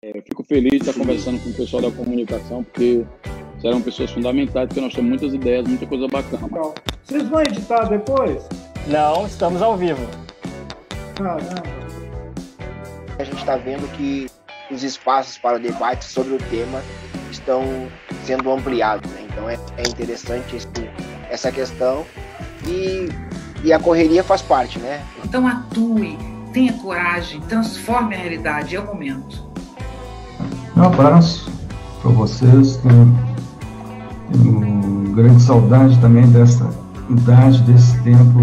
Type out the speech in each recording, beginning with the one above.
É, eu fico feliz de estar conversando com o pessoal da comunicação, porque serão pessoas fundamentais, porque nós temos muitas ideias, muita coisa bacana. Vocês vão editar depois? Não, estamos ao vivo. Caramba. A gente está vendo que os espaços para debate sobre o tema estão sendo ampliados. Né? Então é, é interessante esse, essa questão e, e a correria faz parte, né? Então atue, tenha coragem, transforme a realidade, é o momento. Um abraço para vocês. Tenho, tenho grande saudade também dessa idade, desse tempo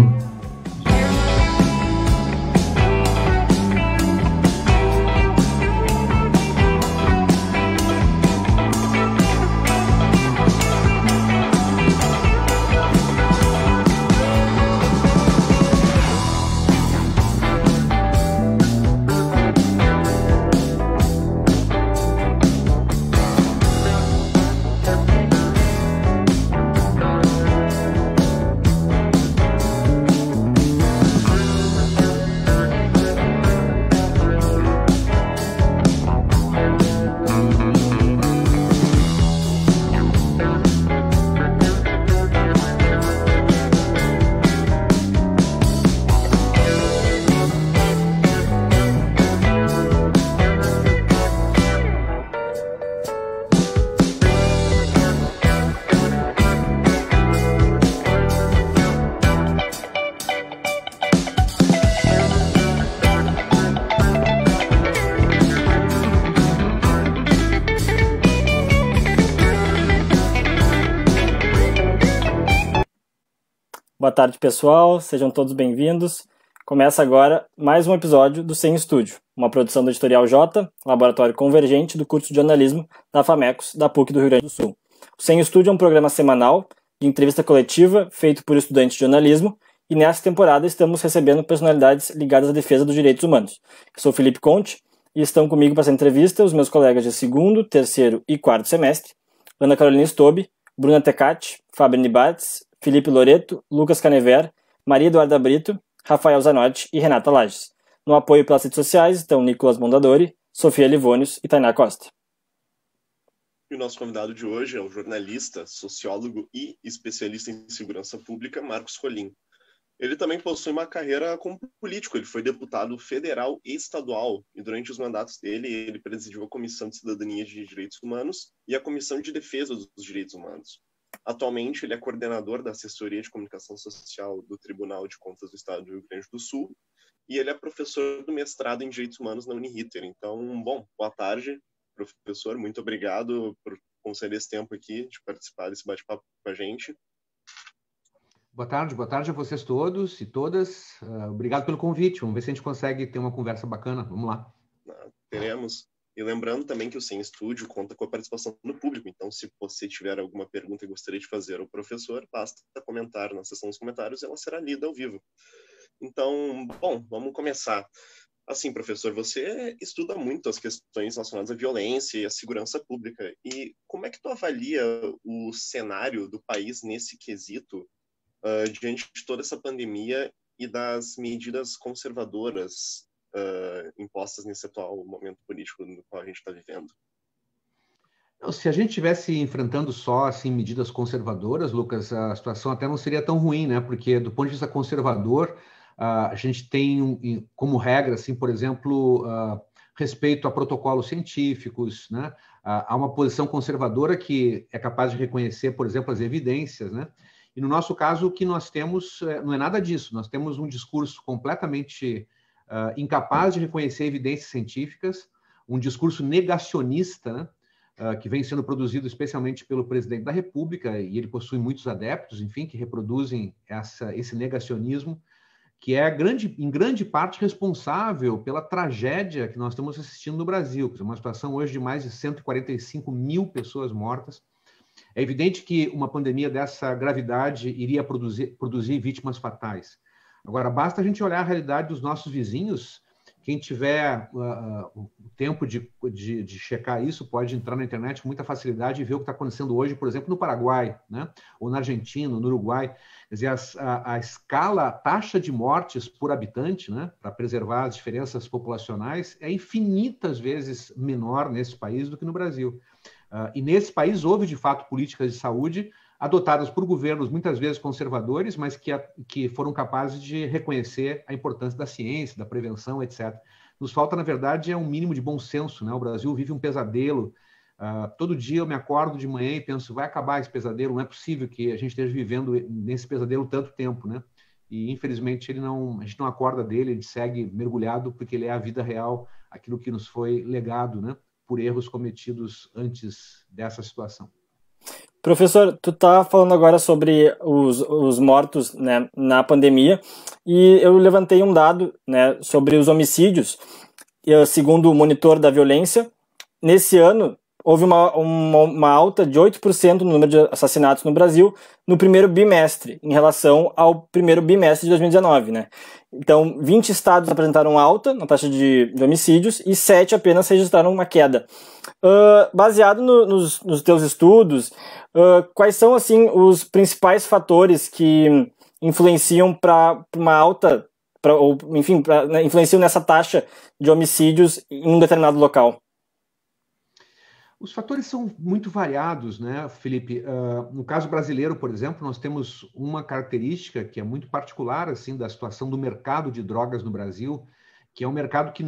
Boa tarde, pessoal. Sejam todos bem-vindos. Começa agora mais um episódio do Sem Estúdio, uma produção do Editorial J, laboratório convergente do curso de jornalismo da FAMECOS, da PUC do Rio Grande do Sul. O Sem Estúdio é um programa semanal de entrevista coletiva feito por estudantes de jornalismo e nessa temporada estamos recebendo personalidades ligadas à defesa dos direitos humanos. Eu sou Felipe Conte e estão comigo para essa entrevista os meus colegas de segundo, terceiro e quarto semestre, Ana Carolina Stobe, Bruna Tecati, Fabrini Bates, Felipe Loreto, Lucas Canever, Maria Eduarda Brito, Rafael Zanotti e Renata Lages. No apoio pelas redes sociais estão Nicolas Mondadori, Sofia Livônios e Tainá Costa. E o nosso convidado de hoje é o jornalista, sociólogo e especialista em segurança pública, Marcos Rolim. Ele também possui uma carreira como político. Ele foi deputado federal e estadual e durante os mandatos dele ele presidiu a Comissão de Cidadania de Direitos Humanos e a Comissão de Defesa dos Direitos Humanos. Atualmente, ele é coordenador da assessoria de comunicação social do Tribunal de Contas do Estado do Rio Grande do Sul e ele é professor do mestrado em Direitos Humanos na Uniriter. Então, bom, boa tarde, professor. Muito obrigado por conceder esse tempo aqui de participar desse bate-papo com a gente. Boa tarde, boa tarde a vocês todos e todas. Ah, obrigado pelo convite. Vamos ver se a gente consegue ter uma conversa bacana. Vamos lá. Ah, teremos. E lembrando também que o Sem Estúdio conta com a participação do público, então se você tiver alguma pergunta e gostaria de fazer ao professor, basta comentar na seção dos comentários e ela será lida ao vivo. Então, bom, vamos começar. Assim, professor, você estuda muito as questões relacionadas à violência e à segurança pública. E como é que tu avalia o cenário do país nesse quesito uh, diante de toda essa pandemia e das medidas conservadoras uh, impostas nesse atual momento político no qual a gente está vivendo. Se a gente tivesse enfrentando só assim medidas conservadoras, Lucas, a situação até não seria tão ruim, né? Porque do ponto de vista conservador, a gente tem como regra, assim, por exemplo, respeito a protocolos científicos, né? Há uma posição conservadora que é capaz de reconhecer, por exemplo, as evidências, né? E no nosso caso, o que nós temos eh, não é nada disso. Nós temos um discurso completamente uh, incapaz de reconhecer evidências científicas, um discurso negacionista, né? uh, que vem sendo produzido especialmente pelo presidente da República, e ele possui muitos adeptos, enfim, que reproduzem essa, esse negacionismo, que é grande, em grande parte responsável pela tragédia que nós estamos assistindo no Brasil, uma situação hoje de mais de 145 mil pessoas mortas. É evidente que uma pandemia dessa gravidade iria produzir, produzir vítimas fatais. Agora, basta a gente olhar a realidade dos nossos vizinhos. Quem tiver uh, o tempo de, de, de, checar isso pode entrar na internet com muita facilidade e ver o que está acontecendo hoje, por exemplo, no Paraguai, né? ou na Argentina, no Uruguai. Quer dizer, a, a, escala, a taxa de mortes por habitante, né? para preservar as diferenças populacionais, é infinitas vezes menor nesse país do que no Brasil. Uh, e nesse país houve, de fato, políticas de saúde adotadas por governos muitas vezes conservadores, mas que, a, que foram capazes de reconhecer a importância da ciência, da prevenção, etc. Nos falta, na verdade, é um mínimo de bom senso. Né? O Brasil vive um pesadelo. Uh, todo dia eu me acordo de manhã e penso, vai acabar esse pesadelo, não é possível que a gente esteja vivendo nesse pesadelo tanto tempo, né? E infelizmente ele não, a gente não acorda dele, ele segue mergulhado porque ele é a vida real, aquilo que nos foi legado, né? Por erros cometidos antes dessa situação. Professor, tu tá falando agora sobre os, os mortos né, na pandemia e eu levantei um dado né, sobre os homicídios. Eu, eh, segundo o monitor da violência, nesse ano houve uma, uma, uma alta de 8% no número de assassinatos no Brasil no primeiro bimestre, em relação ao primeiro bimestre de 2019. Né? Então, 20 estados apresentaram alta na taxa de, de homicídios e 7 apenas registraram uma queda. Uh, baseado no, nos, nos teus estudos, uh, quais são assim os principais fatores que influenciam para uma alta, pra, ou enfim, pra, né, influenciam nessa taxa de homicídios em um determinado local? Os fatores são muito variados, né, Felipe? Uh, no caso brasileiro, por exemplo, nós temos uma característica que é muito particular assim da situação do mercado de drogas no Brasil, que é um mercado que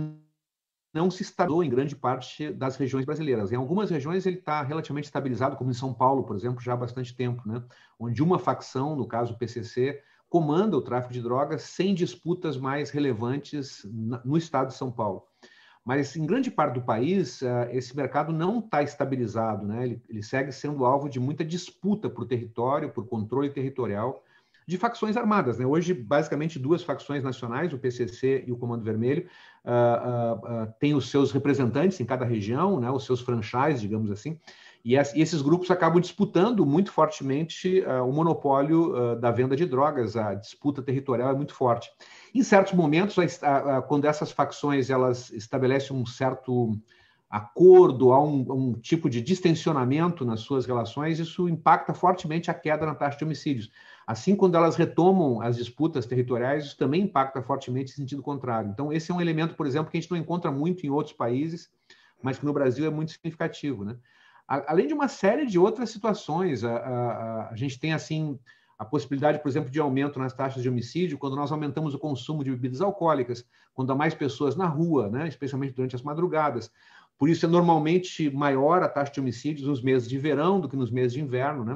não se estabilizou em grande parte das regiões brasileiras. Em algumas regiões ele está relativamente estabilizado, como em São Paulo, por exemplo, já há bastante tempo, né? onde uma facção, no caso o PCC, comanda o tráfico de drogas sem disputas mais relevantes no estado de São Paulo. Mas em grande parte do país, eh, esse mercado não está estabilizado, né? Ele, ele, segue sendo alvo de muita disputa por território, por controle territorial de facções armadas. Né? Hoje, basicamente, duas facções nacionais, o PCC e o Comando Vermelho, uh, uh, uh, têm os seus representantes em cada região, né? os seus franchise, digamos assim, e, as, e esses grupos acabam disputando muito fortemente o monopólio da venda de drogas, a disputa territorial é muito forte. Em certos momentos, a, a, quando essas facções elas estabelecem um certo acordo, há um, um, tipo de distensionamento nas suas relações, isso impacta fortemente a queda na taxa de homicídios. Assim, quando elas retomam as disputas territoriais, isso também impacta fortemente em sentido contrário. Então, esse é um elemento, por exemplo, que a gente não encontra muito em outros países, mas que no Brasil é muito significativo. Né? Além de uma série de outras situações, a, a, a gente tem, assim, a possibilidade, por exemplo, de aumento nas taxas de homicídio quando nós aumentamos o consumo de bebidas alcoólicas, quando há mais pessoas na rua, né? especialmente durante as madrugadas. Por isso é normalmente maior a taxa de homicídios nos meses de verão do que nos meses de inverno. Né?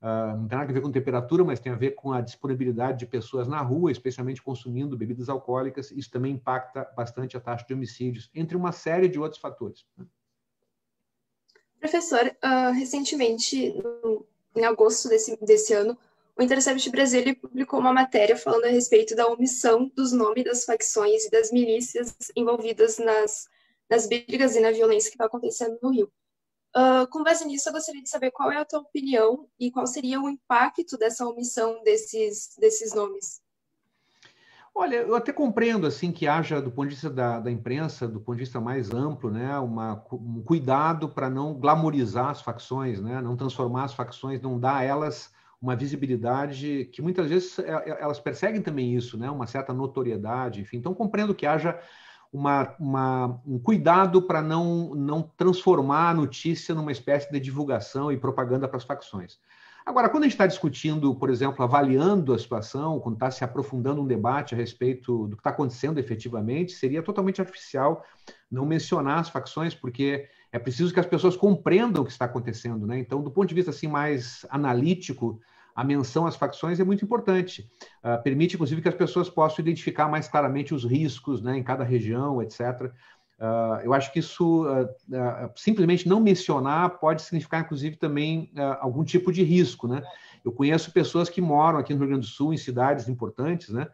Uh, não tem nada a ver com temperatura, mas tem a ver com a disponibilidade de pessoas na rua, especialmente consumindo bebidas alcoólicas. Isso também impacta bastante a taxa de homicídios, entre uma série de outros fatores. Né? Professor, uh, recentemente, em agosto desse, desse ano, o Intercept Brasil ele publicou uma matéria falando a respeito da omissão dos nomes das facções e das milícias envolvidas nas, nas brigas e na violência que está acontecendo no Rio. Uh, com base nisso, eu gostaria de saber qual é a tua opinião e qual seria o impacto dessa omissão desses, desses nomes. Olha, eu até compreendo assim que haja, do ponto de vista da, da imprensa, do ponto de vista mais amplo, né, uma, um cuidado para não glamorizar as facções, né, não transformar as facções, não dar a elas uma visibilidade que muitas vezes é, é, elas perseguem também isso, né? uma certa notoriedade, enfim. Então, compreendo que haja uma, uma um cuidado para não, não transformar a notícia numa espécie de divulgação e propaganda para as facções. Agora, quando a gente está discutindo, por exemplo, avaliando a situação, quando está se aprofundando um debate a respeito do que está acontecendo efetivamente, seria totalmente artificial não mencionar as facções, porque é preciso que as pessoas compreendam o que está acontecendo, né? Então, do ponto de vista assim mais analítico, a menção às facções é muito importante. Uh, permite, inclusive, que as pessoas possam identificar mais claramente os riscos, né, em cada região, etc. Uh, ah, eu acho que isso, uh, simplesmente não mencionar, pode significar, inclusive, também algum tipo de risco, né? Eu conheço pessoas que moram aqui no Rio Grande do Sul, em cidades importantes, né?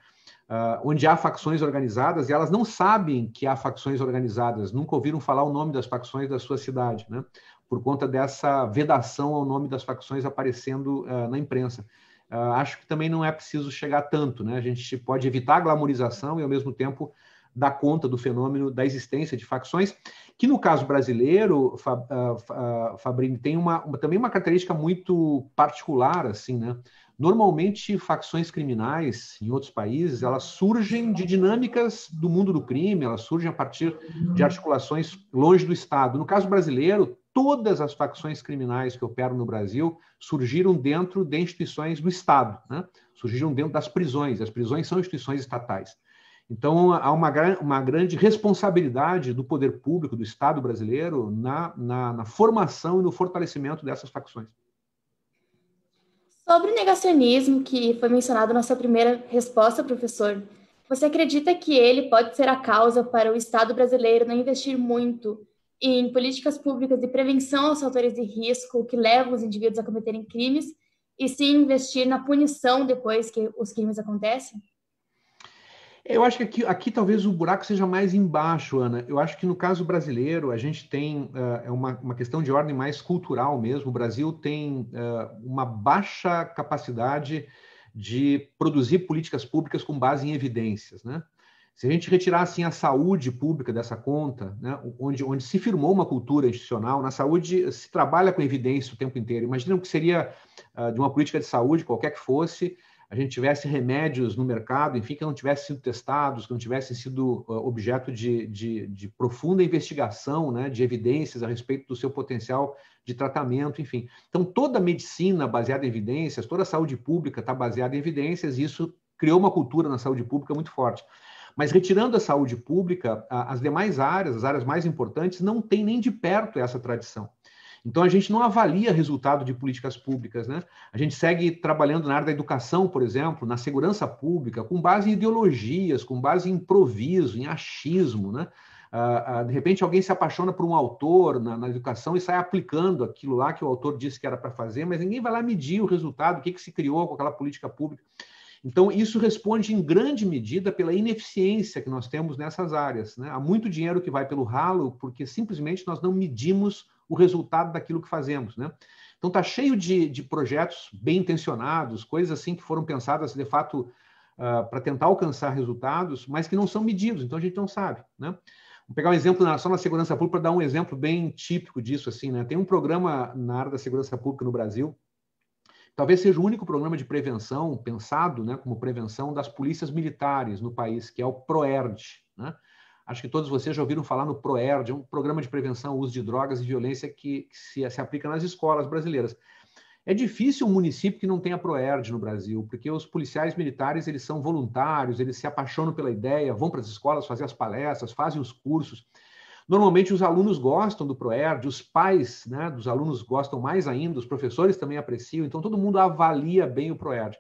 Uh, onde há facções organizadas e elas não sabem que há facções organizadas, nunca ouviram falar o nome das facções da sua cidade, né? por conta dessa vedação ao nome das facções aparecendo uh, na imprensa. Uh, acho que também não é preciso chegar tanto, né? a gente pode evitar a glamorização e, ao mesmo tempo, dar conta do fenômeno da existência de facções, que no caso brasileiro, Fab, Fabrini, tem uma, uma, também uma característica muito particular, assim, né? Normalmente, facções criminais em outros países elas surgem de dinâmicas do mundo do crime, elas surgem a partir de uhum. articulações longe do Estado. No caso brasileiro, todas as facções criminais que operam no Brasil surgiram dentro de instituições do Estado, né? surgiram dentro das prisões. As prisões são instituições estatais. Então, há uma, uma grande responsabilidade do poder público, do Estado brasileiro, na, na, na formação e no fortalecimento dessas facções. Sobre o negacionismo, que foi mencionado na sua primeira resposta, professor, você acredita que ele pode ser a causa para o Estado brasileiro não investir muito em políticas públicas de prevenção aos fatores de risco que levam os indivíduos a cometerem crimes e sim investir na punição depois que os crimes acontecem? Eu acho que aqui, aqui talvez o buraco seja mais embaixo, Ana. Eu acho que no caso brasileiro, a gente tem uh, uma, uma questão de ordem mais cultural mesmo. O Brasil tem uh, uma baixa capacidade de produzir políticas públicas com base em evidências, né? Se a gente retirar assim, a saúde pública dessa conta, né, onde, onde se firmou uma cultura institucional, na saúde se trabalha com evidência o tempo inteiro. Imagina o que seria uh, de uma política de saúde, qualquer que fosse, a gente tivesse remédios no mercado, enfim, que não tivessem sido testados, que não tivessem sido ah, objeto de, de, de profunda investigação, né, de evidências a respeito do seu potencial de tratamento, enfim. Então, toda a medicina baseada em evidências, toda a saúde pública está baseada em evidências, e isso criou uma cultura na saúde pública muito forte. Mas retirando a saúde pública, as demais áreas, as áreas mais importantes, não têm nem de perto essa tradição. Então a gente não avalia resultado de políticas públicas, né? A gente segue trabalhando na área da educação, por exemplo, na segurança pública, com base em ideologias, com base em improviso, em achismo, né? Ah, ah, de repente alguém se apaixona por um autor na, na, educação e sai aplicando aquilo lá que o autor disse que era para fazer, mas ninguém vai lá medir o resultado, o que, que se criou com aquela política pública. Então, isso responde em grande medida pela ineficiência que nós temos nessas áreas. Né? Há muito dinheiro que vai pelo ralo porque simplesmente nós não medimos o resultado daquilo que fazemos, né? Então tá cheio de, de projetos bem intencionados, coisas assim que foram pensadas de fato uh, ah, para tentar alcançar resultados, mas que não são medidos, então a gente não sabe, né? Vou pegar um exemplo na, só na segurança pública para dar um exemplo bem típico disso, assim, né? Tem um programa na área da segurança pública no Brasil, talvez seja o único programa de prevenção pensado, né, como prevenção das polícias militares no país, que é o PROERD, né? Acho que todos vocês já ouviram falar no PROERD, é um programa de prevenção ao uso de drogas e violência que, que se, se aplica nas escolas brasileiras. É difícil um município que não tenha ProERD no Brasil, porque os policiais militares eles são voluntários, eles se apaixonam pela ideia, vão para as escolas fazer as palestras, fazem os cursos. Normalmente os alunos gostam do ProERD, os pais né, dos alunos gostam mais ainda, os professores também apreciam, então todo mundo avalia bem o ProERD.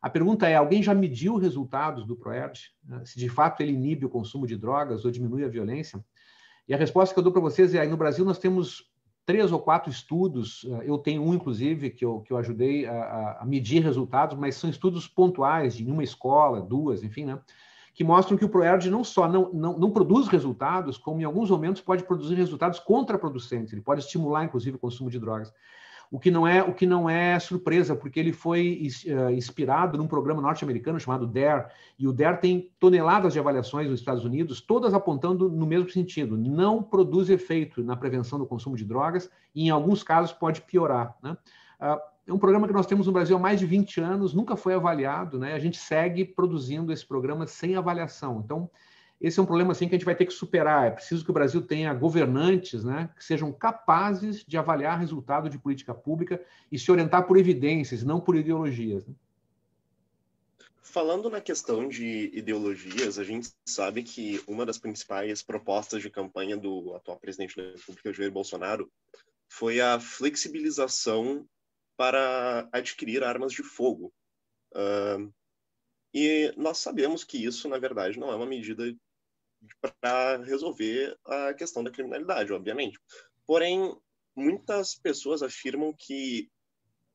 A pergunta é: alguém já mediu resultados do PROERD? Eh, se de fato ele inibe o consumo de drogas ou diminui a violência? E a resposta que eu dou para vocês é: no Brasil nós temos três ou quatro estudos, eh, eu tenho um, inclusive, que eu, que eu ajudei a, a medir resultados, mas são estudos pontuais, de uma escola, duas, enfim, né? que mostram que o ProErd não só não, não, não, produz resultados, como em alguns momentos pode produzir resultados contraproducentes, ele pode estimular, inclusive, o consumo de drogas o que não é o que não é surpresa, porque ele foi eh, inspirado num programa norte-americano chamado DARE, e o DARE tem toneladas de avaliações nos Estados Unidos, todas apontando no mesmo sentido, não produz efeito na prevenção do consumo de drogas e em alguns casos pode piorar, né? Ah, é um programa que nós temos no Brasil há mais de 20 anos, nunca foi avaliado, né? A gente segue produzindo esse programa sem avaliação. Então, esse é um problema assim que a gente vai ter que superar. É preciso que o Brasil tenha governantes, né, que sejam capazes de avaliar resultado de política pública e se orientar por evidências, não por ideologias. Né? Falando na questão de ideologias, a gente sabe que uma das principais propostas de campanha do atual presidente da República, Jair Bolsonaro, foi a flexibilização para adquirir armas de fogo. Uh, e nós sabemos que isso, na verdade, não é uma medida para resolver a questão da criminalidade, obviamente. Porém, muitas pessoas afirmam que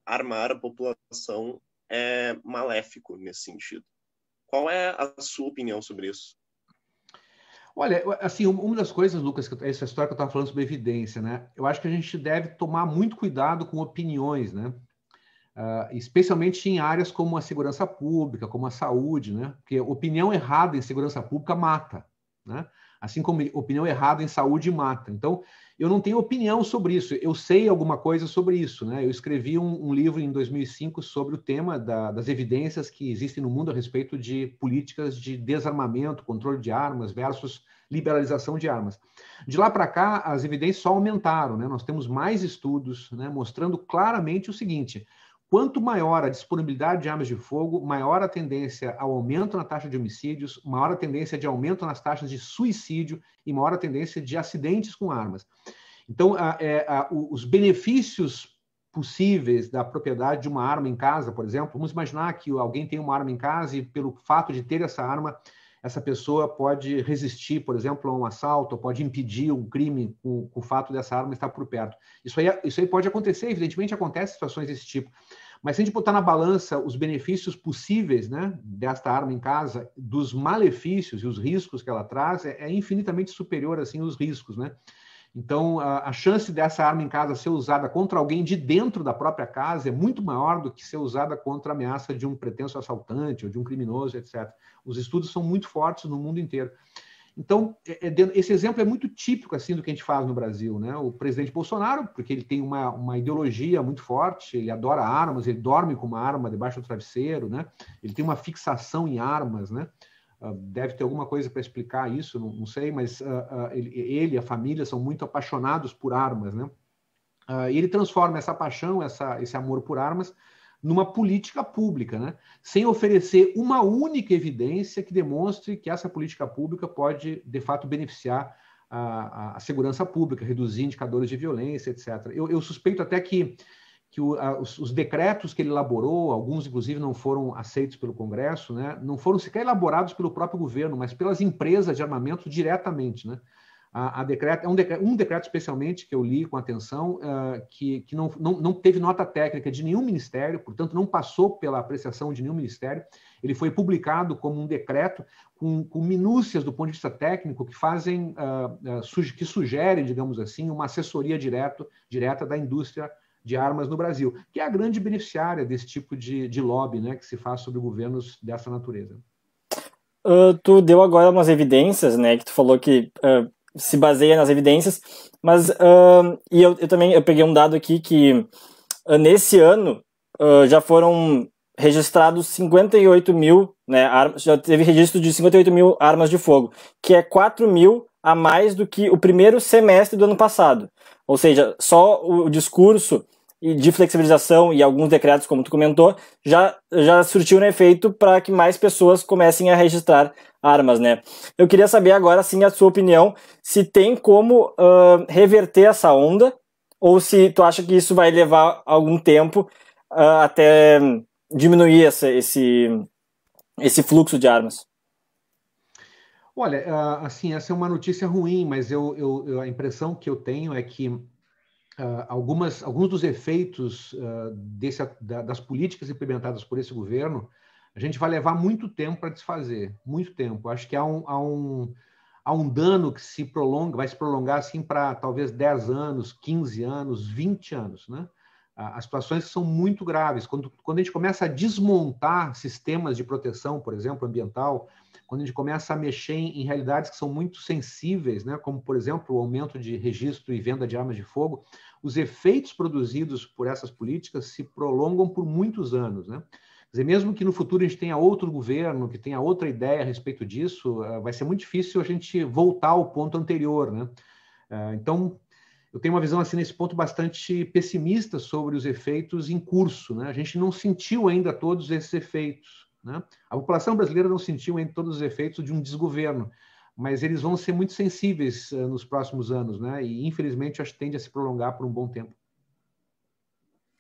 armar a população é maléfico nesse sentido. Qual é a sua opinião sobre isso? Olha, assim, uma das coisas, Lucas, que essa história que eu estava falando sobre evidência, né? Eu acho que a gente deve tomar muito cuidado com opiniões, né? Uh, especialmente em áreas como a segurança pública, como a saúde, né? Porque opinião errada em segurança pública mata. Né? Assim como opinião errada em saúde mata. Então, eu não tenho opinião sobre isso. Eu sei alguma coisa sobre isso. Né? Eu escrevi um, um livro em 2005 sobre o tema da, das evidências que existem no mundo a respeito de políticas de desarmamento, controle de armas versus liberalização de armas. De lá para cá, as evidências só aumentaram. Né? Nós temos mais estudos né? mostrando claramente o seguinte: Quanto maior a disponibilidade de armas de fogo, maior a tendência ao aumento na taxa de homicídios, maior a tendência de aumento nas taxas de suicídio e maior a tendência de acidentes com armas. Então, a, é, a, os benefícios possíveis da propriedade de uma arma em casa, por exemplo, vamos imaginar que alguém tem uma arma em casa e, pelo fato de ter essa arma, essa pessoa pode resistir, por exemplo, a um assalto, pode impedir um crime com, com o fato dessa arma estar por perto. Isso aí, é, isso aí pode acontecer, evidentemente acontece situações desse tipo. Mas se a gente botar na balança os benefícios possíveis né, desta arma em casa, dos malefícios e os riscos que ela traz, é, é infinitamente superior assim os riscos, né? Então, a, a, chance dessa arma em casa ser usada contra alguém de dentro da própria casa é muito maior do que ser usada contra a ameaça de um pretenso assaltante ou de um criminoso, etc. Os estudos são muito fortes no mundo inteiro. Então, é, é, esse exemplo é muito típico assim do que a gente faz no Brasil. Né? O presidente Bolsonaro, porque ele tem uma, uma ideologia muito forte, ele adora armas, ele dorme com uma arma debaixo do travesseiro, né? ele tem uma fixação em armas. Né? Ah, deve ter alguma coisa para explicar isso, não, não sei, mas uh, uh, ele, e a família são muito apaixonados por armas. Né? Uh, ele transforma essa paixão, essa, esse amor por armas, numa política pública, né? sem oferecer uma única evidência que demonstre que essa política pública pode, de fato, beneficiar a, a segurança pública, reduzir indicadores de violência, etc. Eu, eu suspeito até que, que o, a, os, os, decretos que ele elaborou, alguns inclusive não foram aceitos pelo Congresso, né? não foram sequer elaborados pelo próprio governo, mas pelas empresas de armamento diretamente. Né? a, a decreto, é um, decreto, um decreto especialmente que eu li com atenção, uh, que, que não, não, não teve nota técnica de nenhum ministério, portanto, não passou pela apreciação de nenhum ministério. Ele foi publicado como um decreto com, com minúcias do ponto de vista técnico que fazem, uh, uh, suge, que sugerem, digamos assim, uma assessoria direto, direta da indústria de armas no Brasil, que é a grande beneficiária desse tipo de, de lobby né, que se faz sobre governos dessa natureza. Uh, tu deu agora umas evidências, né? Que tu falou que uh, se baseia nas evidências, mas uh, e eu, eu, também eu peguei um dado aqui que uh, nesse ano uh, já foram registrados 58 mil, né, armas, já teve registro de 58 mil armas de fogo, que é 4 mil a mais do que o primeiro semestre do ano passado. Ou seja, só o discurso e de flexibilização e alguns decretos, como tu comentou, já, já surtiu um né, efeito para que mais pessoas comecem a registrar armas, né? Eu queria saber agora, sim, a sua opinião, se tem como uh, reverter essa onda, ou se tu acha que isso vai levar algum tempo uh, até diminuir essa, esse, esse fluxo de armas. Olha, assim, essa é uma notícia ruim, mas eu, eu a impressão que eu tenho é que Uh, algumas, alguns dos efeitos uh, desse, da, das políticas implementadas por esse governo, a gente vai levar muito tempo para desfazer, muito tempo. Acho que há um, há, um, há um dano que se prolonga, vai se prolongar assim para talvez 10 anos, 15 anos, 20 anos, né? as situações que são muito graves. Quando, quando a gente começa a desmontar sistemas de proteção, por exemplo, ambiental, quando a gente começa a mexer em, em, realidades que são muito sensíveis, né? como, por exemplo, o aumento de registro e venda de armas de fogo, os efeitos produzidos por essas políticas se prolongam por muitos anos. Né? Quer dizer, mesmo que no futuro a gente tenha outro governo, que tenha outra ideia a respeito disso, eh, vai ser muito difícil a gente voltar ao ponto anterior. Né? Eh, então, eu tenho uma visão assim nesse ponto bastante pessimista sobre os efeitos em curso. Né? A gente não sentiu ainda todos esses efeitos. Né? A população brasileira não sentiu ainda todos os efeitos de um desgoverno, mas eles vão ser muito sensíveis uh, nos próximos anos, né? E infelizmente acho que tende a se prolongar por um bom tempo.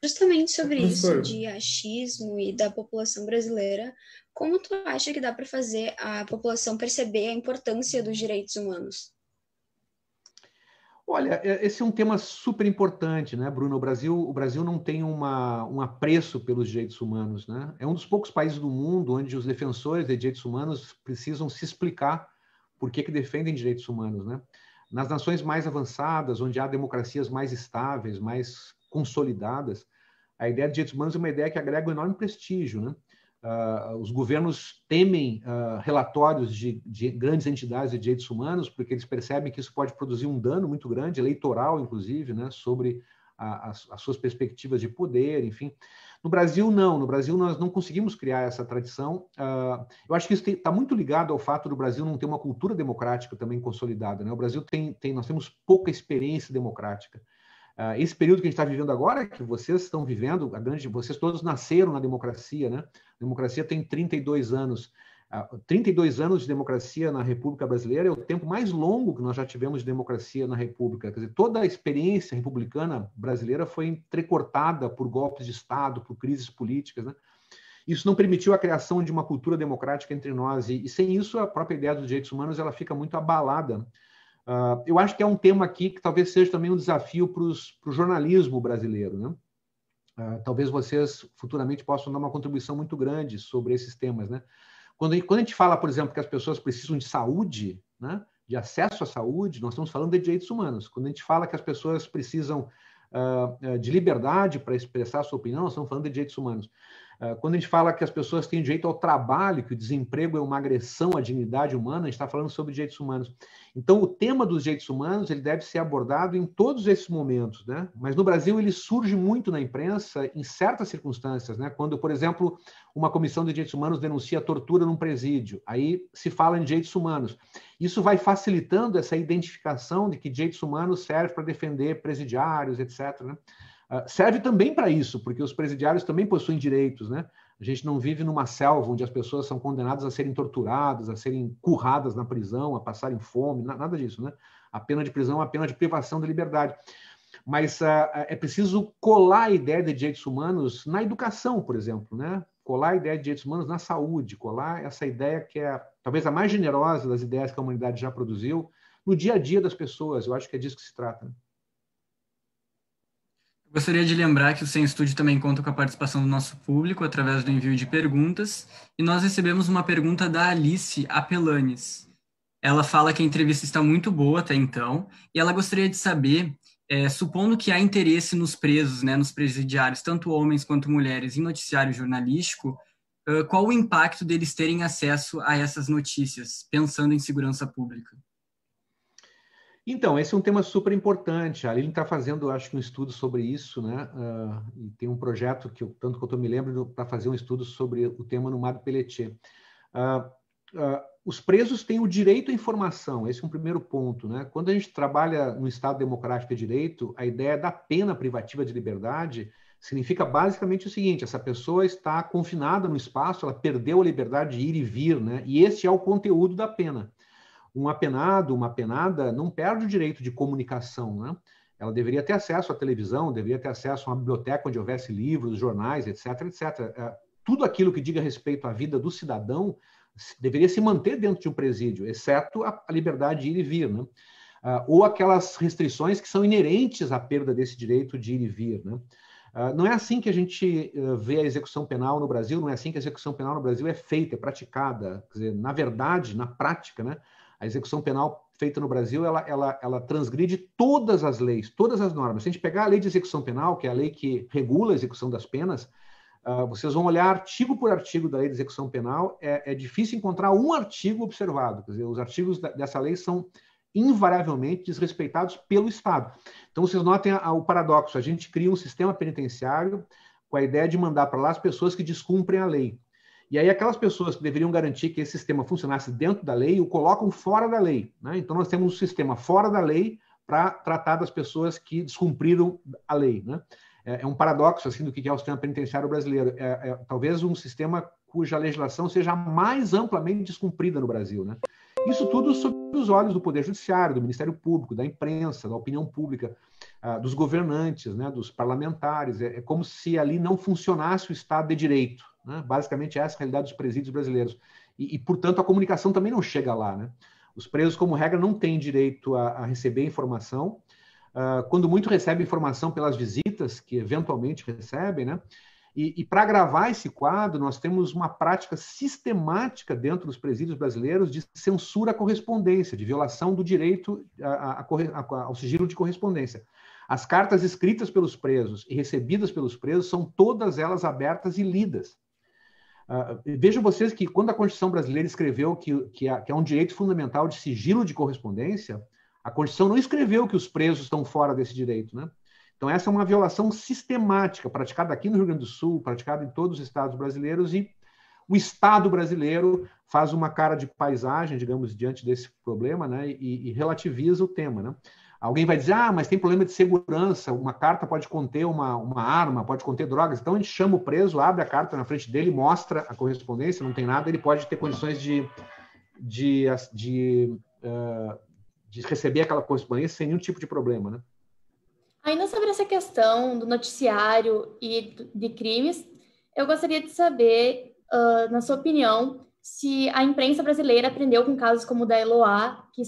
Justamente sobre isso de achismo e da população brasileira, como tu acha que dá para fazer a população perceber a importância dos direitos humanos? Olha, é, esse é um tema super importante, né, Bruno? O Brasil, o Brasil não tem uma, um apreço pelos direitos humanos, né? É um dos poucos países do mundo onde os defensores de direitos humanos precisam se explicar por que, que defendem direitos humanos, né? Nas nações mais avançadas, onde há democracias mais estáveis, mais consolidadas, a ideia de direitos humanos é uma ideia que agrega um enorme prestígio, né? Uh, os governos temem uh, relatórios de, de, grandes entidades de direitos humanos, porque eles percebem que isso pode produzir um dano muito grande, eleitoral, inclusive, né, sobre a, as, as, suas perspectivas de poder, enfim. No Brasil, não. No Brasil, nós não conseguimos criar essa tradição. Uh, eu acho que isso está muito ligado ao fato do Brasil não ter uma cultura democrática também consolidada. Né? O Brasil tem, tem, nós temos pouca experiência democrática. Uh, esse período que a gente está vivendo agora, que vocês estão vivendo, a grande, vocês todos nasceram na democracia, né? A democracia tem 32 anos. Uh, ah, 32 anos de democracia na República Brasileira é o tempo mais longo que nós já tivemos de democracia na República. Quer dizer, toda a experiência republicana brasileira foi entrecortada por golpes de Estado, por crises políticas, né? Isso não permitiu a criação de uma cultura democrática entre nós e, e sem isso a própria ideia dos direitos humanos ela fica muito abalada. Né? Uh, eu acho que é um tema aqui que talvez seja também um desafio para o jornalismo brasileiro. Né? Uh, talvez vocês futuramente possam dar uma contribuição muito grande sobre esses temas. Né? Quando, a gente, quando a gente fala, por exemplo, que as pessoas precisam de saúde, né? de acesso à saúde, nós estamos falando de direitos humanos. Quando a gente fala que as pessoas precisam uh, de liberdade para expressar sua opinião, nós estamos falando de direitos humanos. Ah, quando a gente fala que as pessoas têm direito ao trabalho, que o desemprego é uma agressão à dignidade humana, a gente está falando sobre direitos humanos. Então, o tema dos direitos humanos ele deve ser abordado em todos esses momentos, né? Mas no Brasil ele surge muito na imprensa em certas circunstâncias, né? Quando, por exemplo, uma comissão de direitos humanos denuncia tortura num presídio, aí se fala em direitos humanos. Isso vai facilitando essa identificação de que direitos humanos servem para defender presidiários, etc. Né? Ah, serve também para isso, porque os presidiários também possuem direitos, né? A gente não vive numa selva onde as pessoas são condenadas a serem torturadas, a serem curradas na prisão, a passarem fome, nada disso, né? A pena de prisão é uma pena de privação da liberdade. Mas uh, é preciso colar a ideia de direitos humanos na educação, por exemplo, né? Colar a ideia de direitos humanos na saúde, colar essa ideia que é talvez a mais generosa das ideias que a humanidade já produziu no dia a dia das pessoas. Eu acho que é disso que se trata. Né? Gostaria de lembrar que o Sem Estúdio também conta com a participação do nosso público através do envio de perguntas, e nós recebemos uma pergunta da Alice Apelanes. Ela fala que a entrevista está muito boa até então, e ela gostaria de saber, é, supondo que há interesse nos presos, né, nos presidiários, tanto homens quanto mulheres, em noticiário jornalístico, uh, qual o impacto deles terem acesso a essas notícias, pensando em segurança pública? Então, esse é um tema super importante. A Aline está fazendo, acho que, um estudo sobre isso, né? Uh, e tem um projeto que, eu, tanto quanto eu me lembro, para fazer um estudo sobre o tema no Mário Pelletier. Uh, uh, os presos têm o direito à informação, esse é um primeiro ponto. Né? Quando a gente trabalha no Estado democrático de direito, a ideia da pena privativa de liberdade significa basicamente o seguinte: essa pessoa está confinada no espaço, ela perdeu a liberdade de ir e vir, né? e esse é o conteúdo da pena um apenado, uma apenada, não perde o direito de comunicação, né? Ela deveria ter acesso à televisão, deveria ter acesso a uma biblioteca onde houvesse livros, jornais, etc, etc. É, tudo aquilo que diga respeito à vida do cidadão deveria se manter dentro de um presídio, exceto a liberdade de ir e vir, né? Ah, ou aquelas restrições que são inerentes à perda desse direito de ir e vir, né? Ah, não é assim que a gente eh, vê a execução penal no Brasil, não é assim que a execução penal no Brasil é feita, é praticada. Quer dizer, na verdade, na prática, né, a execução penal feita no Brasil, ela, ela, ela transgride todas as leis, todas as normas. Se a gente pegar a lei de execução penal, que é a lei que regula a execução das penas, uh, vocês vão olhar artigo por artigo da lei de execução penal, é, é difícil encontrar um artigo observado. Quer dizer, os artigos da, dessa lei são invariavelmente desrespeitados pelo Estado. Então, vocês notem a, a, o paradoxo. A gente cria um sistema penitenciário com a ideia de mandar para lá as pessoas que descumprem a lei. E aí aquelas pessoas que deveriam garantir que esse sistema funcionasse dentro da lei, o colocam fora da lei. Né? Então nós temos um sistema fora da lei para tratar das pessoas que descumpriram a lei. Né? É, é um paradoxo assim do que é o sistema penitenciário brasileiro. É, é talvez um sistema cuja legislação seja mais amplamente descumprida no Brasil. Né? Isso tudo sob os olhos do Poder Judiciário, do Ministério Público, da imprensa, da opinião pública, ah, dos governantes, né, dos parlamentares. É, é, como se ali não funcionasse o Estado de Direito. Né? Basicamente, essa é a realidade dos presídios brasileiros. E, e, portanto, a comunicação também não chega lá. Né? Os presos, como regra, não têm direito a, a receber informação. Uh, quando muito recebem informação pelas visitas que eventualmente recebem, né? E, e para gravar esse quadro, nós temos uma prática sistemática dentro dos presídios brasileiros de censura à correspondência, de violação do direito a, a, a, ao sigilo de correspondência. As cartas escritas pelos presos e recebidas pelos presos são todas elas abertas e lidas. Uh, ah, vejam vocês que quando a Constituição brasileira escreveu que, que, que é um direito fundamental de sigilo de correspondência, a Constituição não escreveu que os presos estão fora desse direito, né? Então, essa é uma violação sistemática, praticada aqui no Rio Grande do Sul, praticada em todos os estados brasileiros, e o Estado brasileiro faz uma cara de paisagem, digamos, diante desse problema, né, e, e relativiza o tema. Né? Alguém vai dizer, ah, mas tem problema de segurança, uma carta pode conter uma, uma arma, pode conter drogas. Então a gente chama o preso, abre a carta na frente dele, mostra a correspondência, não tem nada, ele pode ter condições de, de, de, uh, de receber aquela correspondência sem nenhum tipo de problema, né? Ainda sobre essa questão do noticiário e de crimes, eu gostaria de saber, uh, na sua opinião, se a imprensa brasileira aprendeu com casos como o da Eloá, que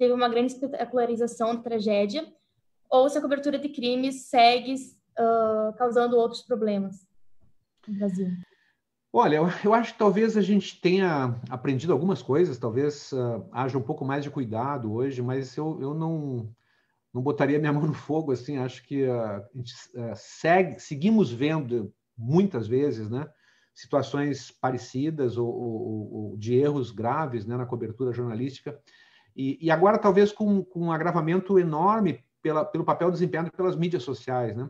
teve uma grande espetacularização da tragédia, ou se a cobertura de crimes segue uh, causando outros problemas no Brasil? Olha, eu acho que talvez a gente tenha aprendido algumas coisas, talvez uh, haja um pouco mais de cuidado hoje, mas eu, eu não, não botaria minha mão no fogo, assim, acho que uh, a gente uh, segue, seguimos vendo muitas vezes, né, situações parecidas ou, ou, ou de erros graves né, na cobertura jornalística, e, e agora, talvez, com, com um agravamento enorme pela, pelo papel desempenhado pelas mídias sociais. Né?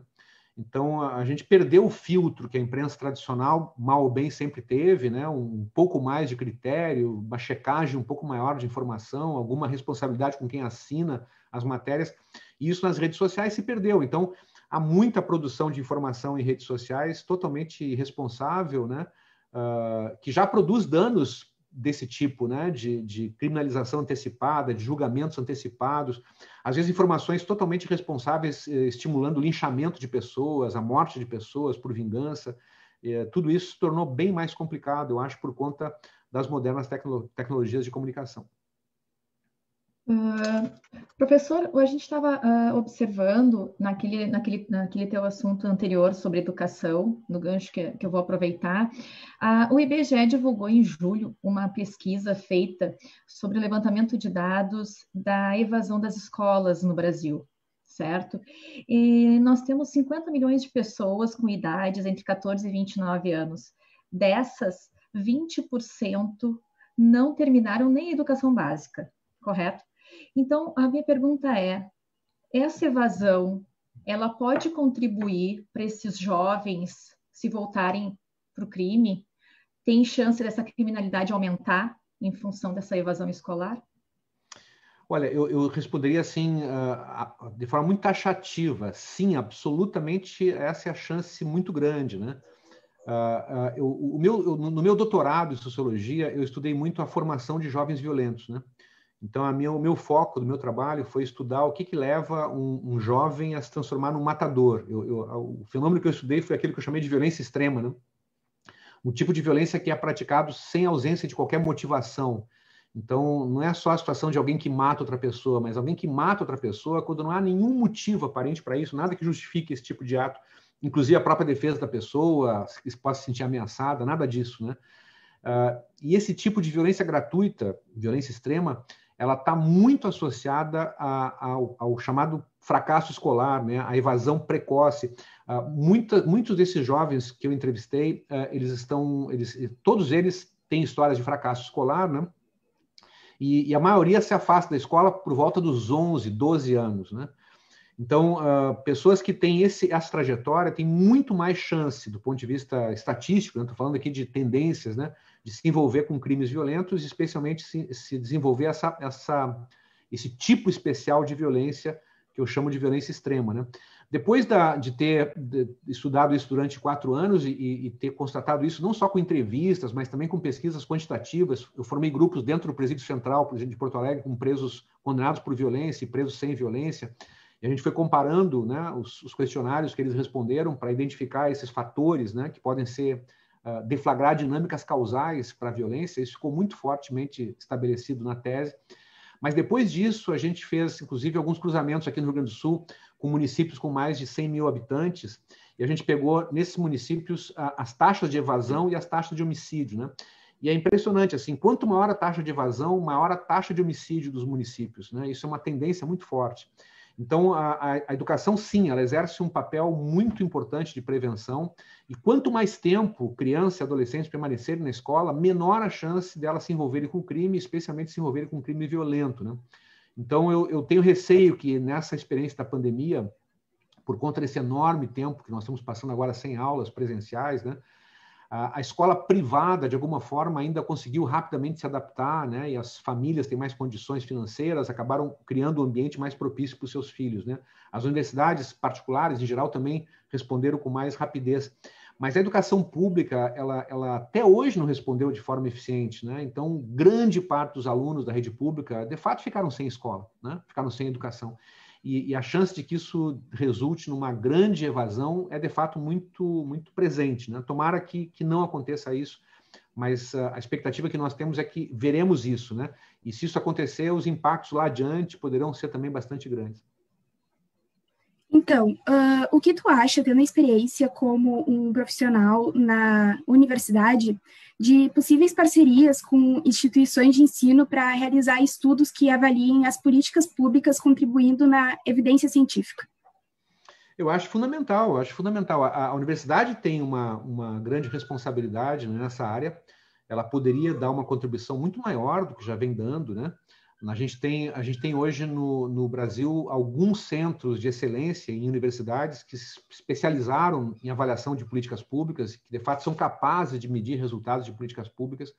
Então, a, a gente perdeu o filtro que a imprensa tradicional, mal ou bem, sempre teve, né? um, um pouco mais de critério, uma checagem um pouco maior de informação, alguma responsabilidade com quem assina as matérias. E isso nas redes sociais se perdeu. Então, há muita produção de informação em redes sociais totalmente irresponsável, né? Uh, que já produz danos desse tipo, né? de, de criminalização antecipada, de julgamentos antecipados, às vezes informações totalmente responsáveis, eh, estimulando o linchamento de pessoas, a morte de pessoas por vingança. É, tudo isso se tornou bem mais complicado, eu acho, por conta das modernas tecno tecnologias de comunicação. Ah, professor, a gente estava uh, ah, observando naquele, naquele, naquele teu assunto anterior sobre educação, no gancho que, que eu vou aproveitar, uh, o IBGE divulgou em julho uma pesquisa feita sobre o levantamento de dados da evasão das escolas no Brasil certo? E nós temos 50 milhões de pessoas com idades entre 14 e 29 anos. Dessas, 20% não terminaram nem a educação básica, correto? Então, a minha pergunta é: essa evasão ela pode contribuir para esses jovens se voltarem para o crime? Tem chance dessa criminalidade aumentar em função dessa evasão escolar? Olha, eu, eu responderia assim, uh, de forma muito taxativa, sim, absolutamente, essa é a chance muito grande, né? Uh, uh, eu, o meu, eu, no meu doutorado em sociologia, eu estudei muito a formação de jovens violentos, né? Então, a minha, o meu foco do meu trabalho foi estudar o que, que leva um, um jovem a se transformar num matador. Eu, eu, o fenômeno que eu estudei foi aquele que eu chamei de violência extrema, né? um tipo de violência que é praticado sem ausência de qualquer motivação. Então, não é só a situação de alguém que mata outra pessoa, mas alguém que mata outra pessoa quando não há nenhum motivo aparente para isso, nada que justifique esse tipo de ato, inclusive a própria defesa da pessoa, que possa se sentir ameaçada, nada disso, né? Uh, e esse tipo de violência gratuita, violência extrema, ela está muito associada a, ao, ao, chamado fracasso escolar, né? a evasão precoce. Uh, muita, muitos desses jovens que eu entrevistei, uh, eles estão, eles, todos eles têm histórias de fracasso escolar, né? E, e, a maioria se afasta da escola por volta dos 11, 12 anos, né? Então, uh, pessoas que têm esse, essa trajetória têm muito mais chance, do ponto de vista estatístico, estou né? falando aqui de tendências, né? de se envolver com crimes violentos, especialmente se, se desenvolver essa, essa, esse tipo especial de violência que eu chamo de violência extrema. Né? Depois da, de ter estudado isso durante quatro anos e, e, ter constatado isso não só com entrevistas, mas também com pesquisas quantitativas, eu formei grupos dentro do Presídio Central, por exemplo, de Porto Alegre, com presos condenados por violência e presos sem violência, e a gente foi comparando né, os, os questionários que eles responderam para identificar esses fatores né, que podem ser ah, deflagrar dinâmicas causais para a violência, isso ficou muito fortemente estabelecido na tese. Mas depois disso, a gente fez, inclusive, alguns cruzamentos aqui no Rio Grande do Sul com municípios com mais de 100 mil habitantes, e a gente pegou nesses municípios ah, as taxas de evasão e as taxas de homicídio, né? E é impressionante, assim, quanto maior a taxa de evasão, maior a taxa de homicídio dos municípios, né? Isso é uma tendência muito forte. Então, a, a, educação, sim, ela exerce um papel muito importante de prevenção. E quanto mais tempo criança e adolescente permanecerem na escola, menor a chance dela se envolverem com crime, especialmente se envolverem com crime violento. Né? Então, eu, eu tenho receio que nessa experiência da pandemia, por conta desse enorme tempo que nós estamos passando agora sem aulas presenciais, né? A, escola privada, de alguma forma, ainda conseguiu rapidamente se adaptar, né? e as famílias têm mais condições financeiras, acabaram criando um ambiente mais propício para os seus filhos. Né? As universidades particulares, em geral, também responderam com mais rapidez. Mas a educação pública, ela, ela até hoje não respondeu de forma eficiente, né? Então, grande parte dos alunos da rede pública, de fato, ficaram sem escola, né? Ficaram sem educação e, e, a chance de que isso resulte numa grande evasão é de fato muito muito presente. Né? Tomara que, que não aconteça isso, mas a expectativa que nós temos é que veremos isso, né? E se isso acontecer, os impactos lá adiante poderão ser também bastante grandes. Então, uh, o que tu acha, tendo a experiência como um profissional na universidade, de possíveis parcerias com instituições de ensino para realizar estudos que avaliem as políticas públicas contribuindo na evidência científica? Eu acho fundamental, eu acho fundamental. A, a universidade tem uma, uma grande responsabilidade né, nessa área, ela poderia dar uma contribuição muito maior do que já vem dando, né? A gente tem, a gente tem hoje no, no Brasil alguns centros de excelência em universidades que se especializaram em avaliação de políticas públicas, que de fato são capazes de medir resultados de políticas públicas,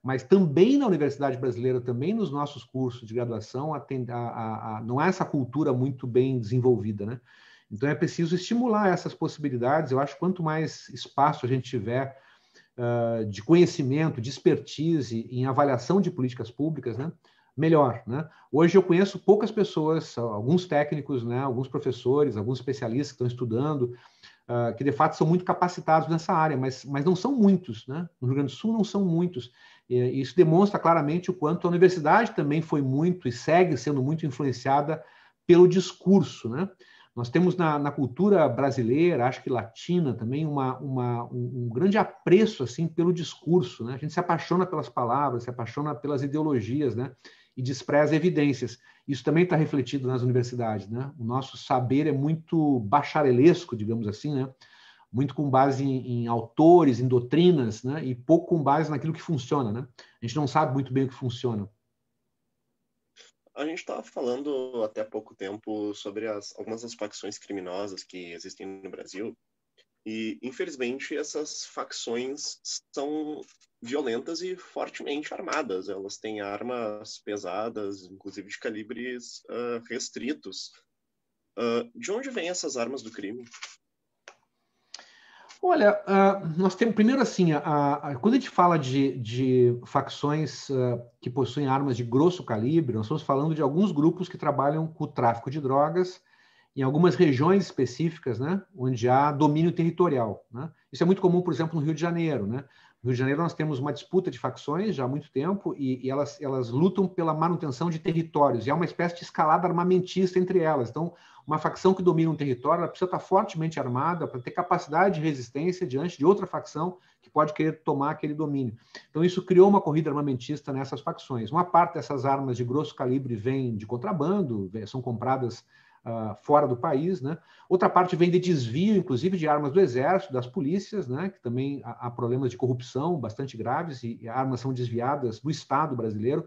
mas também na universidade brasileira, também nos nossos cursos de graduação, a, a, a, não há essa cultura muito bem desenvolvida, né? Então é preciso estimular essas possibilidades. Eu acho que quanto mais espaço a gente tiver uh, de conhecimento, de expertise em avaliação de políticas públicas, né? melhor. Né? Hoje eu conheço poucas pessoas, alguns técnicos, né, alguns professores, alguns especialistas que estão estudando, uh, que de fato são muito capacitados nessa área, mas, mas não são muitos. Né? No Rio Grande do Sul não são muitos. E isso demonstra claramente o quanto a universidade também foi muito e segue sendo muito influenciada pelo discurso. Né? Nós temos na, na cultura brasileira, acho que latina também, uma, uma, um, um grande apreço assim pelo discurso. Né? A gente se apaixona pelas palavras, se apaixona pelas ideologias. Né? e despreza evidências. Isso também está refletido nas universidades. Né? O nosso saber é muito bacharelesco, digamos assim, né? muito com base em, em autores, em doutrinas, né? e pouco com base naquilo que funciona. Né? A gente não sabe muito bem o que funciona. A gente estava falando até há pouco tempo sobre as, algumas das facções criminosas que existem no Brasil, e, infelizmente, essas facções são violentas e fortemente armadas. Elas têm armas pesadas, inclusive de calibres uh, restritos. Uh, de onde vêm essas armas do crime? Olha, uh, nós temos primeiro assim, a, a, quando a gente fala de, de facções uh, que possuem armas de grosso calibre, nós estamos falando de alguns grupos que trabalham com o tráfico de drogas em algumas regiões específicas, né, onde há domínio territorial. Né? Isso é muito comum, por exemplo, no Rio de Janeiro. Né? No Rio de Janeiro nós temos uma disputa de facções já há muito tempo e, e elas, elas lutam pela manutenção de territórios. E há uma espécie de escalada armamentista entre elas. Então, uma facção que domina um território precisa estar fortemente armada para ter capacidade de resistência diante de outra facção que pode querer tomar aquele domínio. Então, isso criou uma corrida armamentista nessas facções. Uma parte dessas armas de grosso calibre vem de contrabando, são compradas uh, fora do país. Né? Outra parte vem de desvio, inclusive, de armas do exército, das polícias, né? que também há, há problemas de corrupção bastante graves e, e armas são desviadas do Estado brasileiro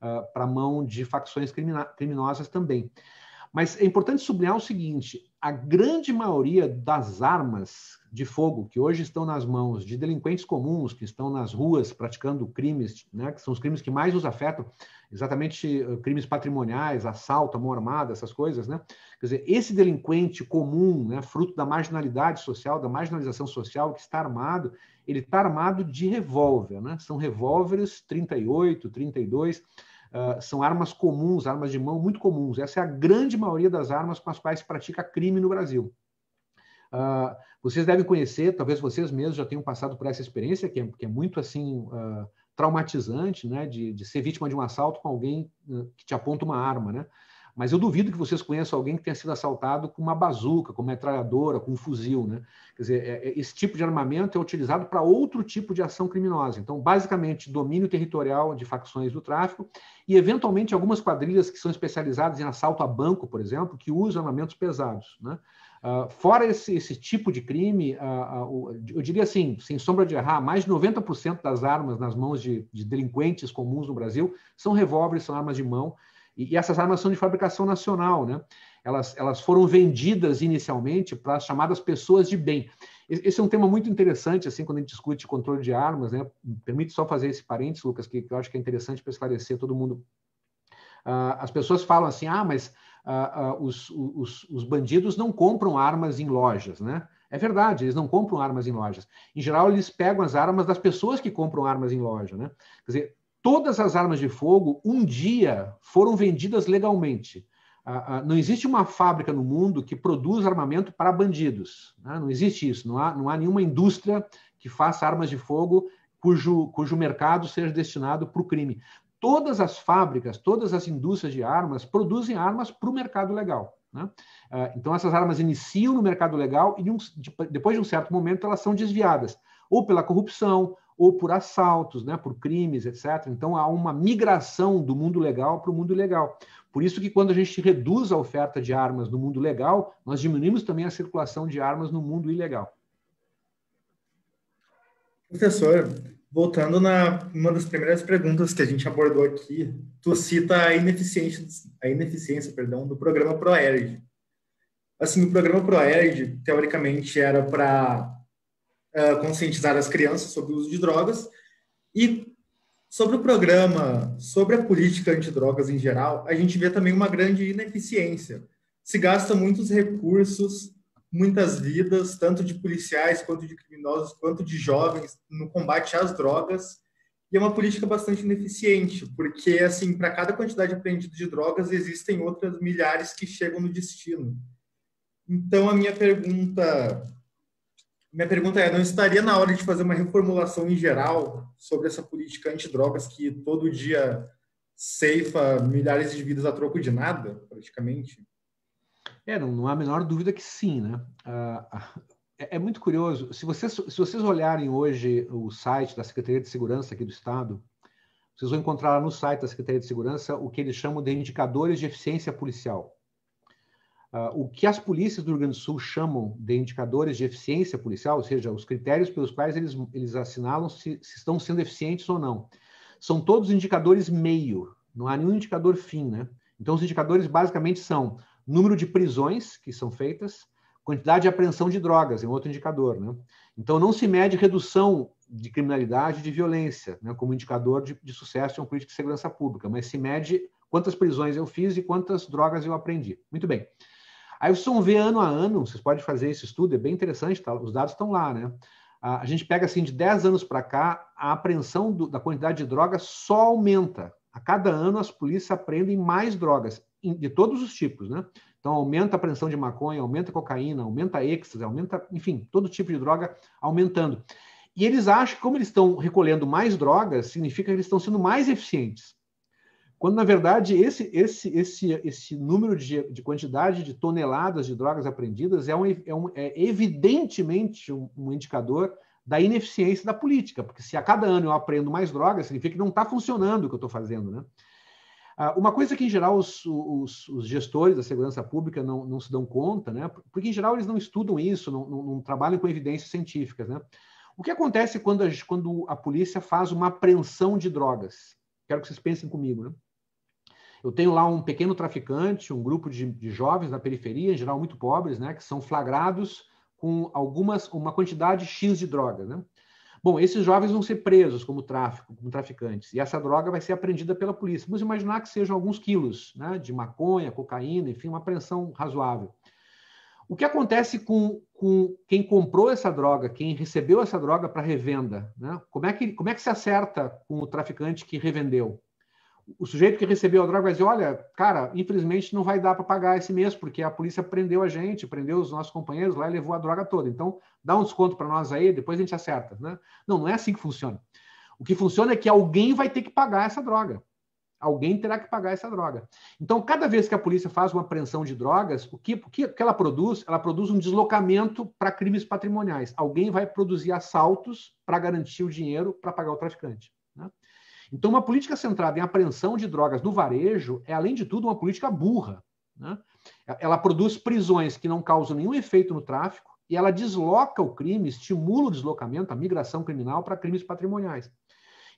uh, ah, para mão de facções criminosas também. Mas é importante sublinhar o seguinte: a grande maioria das armas de fogo que hoje estão nas mãos de delinquentes comuns que estão nas ruas praticando crimes, né, que são os crimes que mais os afetam, exatamente eh, crimes patrimoniais, assalto, mão armada, essas coisas, né? Quer dizer, esse delinquente comum, né, fruto da marginalidade social, da marginalização social que está armado, ele está armado de revólver, né? São revólveres 38, 32, ah, são armas comuns, armas de mão muito comuns. Essa é a grande maioria das armas com as quais se pratica crime no Brasil. Uh, vocês devem conhecer, talvez vocês mesmos já tenham passado por essa experiência, que é, que é muito assim uh, traumatizante, né? De, de, ser vítima de um assalto com alguém que te aponta uma arma, né? Mas eu duvido que vocês conheçam alguém que tenha sido assaltado com uma bazuca, com uma metralhadora, com um fuzil. Né? Quer dizer, é, é, esse tipo de armamento é utilizado para outro tipo de ação criminosa. Então, basicamente, domínio territorial de facções do tráfico e, eventualmente, algumas quadrilhas que são especializadas em assalto a banco, por exemplo, que usam armamentos pesados. Né? Uh, fora esse, esse, tipo de crime, uh, uh, eu diria assim, sem sombra de errar, mais de 90% das armas nas mãos de, de, delinquentes comuns no Brasil são revólveres, são armas de mão, e, e essas armas são de fabricação nacional, né? Elas, elas foram vendidas inicialmente para as chamadas pessoas de bem. Esse é um tema muito interessante, assim, quando a gente discute controle de armas, né? Permite só fazer esse parênteses, Lucas, que, que eu acho que é interessante para esclarecer todo mundo. Uh, as pessoas falam assim, ah, mas uh, uh, os, os, os, bandidos não compram armas em lojas, né? É verdade, eles não compram armas em lojas. Em geral, eles pegam as armas das pessoas que compram armas em loja, né? Quer dizer, todas as armas de fogo, um dia, foram vendidas legalmente. Ah, ah, não existe uma fábrica no mundo que produz armamento para bandidos. Né? Não existe isso. Não há, não há nenhuma indústria que faça armas de fogo cujo, cujo mercado seja destinado para o crime. Todas as fábricas, todas as indústrias de armas produzem armas para o mercado legal. Né? Ah, então, essas armas iniciam no mercado legal e, depois de um certo momento, elas são desviadas ou pela corrupção, ou por assaltos, né, por crimes, etc. Então há uma migração do mundo legal para o mundo ilegal. Por isso que quando a gente reduz a oferta de armas no mundo legal, nós diminuímos também a circulação de armas no mundo ilegal. Professor, voltando na uma das primeiras perguntas que a gente abordou aqui, tu cita a ineficiência, a ineficiência, perdão, do programa ProERD. Assim, o programa ProERD teoricamente era para uh, conscientizar as crianças sobre o uso de drogas. E sobre o programa, sobre a política antidrogas em geral, a gente vê também uma grande ineficiência. Se gasta muitos recursos, muitas vidas, tanto de policiais, quanto de criminosos, quanto de jovens, no combate às drogas. E é uma política bastante ineficiente, porque, assim, para cada quantidade apreendida de drogas, existem outras milhares que chegam no destino. Então, a minha pergunta minha pergunta é: não estaria na hora de fazer uma reformulação em geral sobre essa política antidrogas que todo dia ceifa milhares de vidas a troco de nada, praticamente? É, não, não há a menor dúvida que sim, né? Uh, é, é, muito curioso. Se vocês, se vocês olharem hoje o site da Secretaria de Segurança aqui do Estado, vocês vão encontrar no site da Secretaria de Segurança o que eles chamam de indicadores de eficiência policial. Uh, o que as polícias do Rio Grande do Sul chamam de indicadores de eficiência policial, ou seja, os critérios pelos quais eles, eles assinalam se, se estão sendo eficientes ou não, são todos indicadores meio, não há nenhum indicador fim, né? Então, os indicadores basicamente são número de prisões que são feitas, quantidade de apreensão de drogas, é um outro indicador, né? Então, não se mede redução de criminalidade e de violência, né, como indicador de, de sucesso em uma política de segurança pública, mas se mede quantas prisões eu fiz e quantas drogas eu aprendi. Muito bem. Aí vocês vão ver ano a ano, vocês podem fazer esse estudo, é bem interessante, tá? os dados estão lá, né? A gente pega assim, de 10 anos para cá, a apreensão do, da quantidade de drogas só aumenta. A cada ano as polícias apreendem mais drogas, de todos os tipos, né? Então aumenta a apreensão de maconha, aumenta a cocaína, aumenta êxtase, aumenta, enfim, todo tipo de droga aumentando. E eles acham que como eles estão recolhendo mais drogas, significa que eles estão sendo mais eficientes. Quando, na verdade, esse, esse, esse, esse número de, de quantidade de toneladas de drogas apreendidas é, um, é, um, é evidentemente um, indicador da ineficiência da política, porque se a cada ano eu aprendo mais drogas, significa que não está funcionando o que eu estou fazendo. Né? Ah, uma coisa que, em geral, os, os, os gestores da segurança pública não, não, se dão conta, né? porque, em geral, eles não estudam isso, não, não, não trabalham com evidências científicas. Né? O que acontece quando a, quando a polícia faz uma apreensão de drogas? Quero que vocês pensem comigo. Né? Eu tenho lá um pequeno traficante, um grupo de, de jovens da periferia, em geral muito pobres, né, que são flagrados com algumas uma quantidade X de droga, né? Bom, esses jovens vão ser presos como tráfico, como traficantes, e essa droga vai ser apreendida pela polícia. Vamos imaginar que sejam alguns quilos, né, de maconha, cocaína, enfim, uma apreensão razoável. O que acontece com, com quem comprou essa droga, quem recebeu essa droga para revenda? Né? Como, é que, como é que se acerta com o traficante que revendeu? o sujeito que recebeu a droga vai dizer: olha, cara, infelizmente não vai dar para pagar esse mês, porque a polícia prendeu a gente, prendeu os nossos companheiros lá e levou a droga toda. Então, dá um desconto para nós aí, depois a gente acerta. Né? Não, não é assim que funciona. O que funciona é que alguém vai ter que pagar essa droga. Alguém terá que pagar essa droga. Então, cada vez que a polícia faz uma apreensão de drogas, o que, o que, o que ela produz? Ela produz um deslocamento para crimes patrimoniais. Alguém vai produzir assaltos para garantir o dinheiro para pagar o traficante. Então, uma política centrada em apreensão de drogas no varejo é, além de tudo, uma política burra. Né? Ela produz prisões que não causam nenhum efeito no tráfico e ela desloca o crime, estimula o deslocamento, a migração criminal para crimes patrimoniais.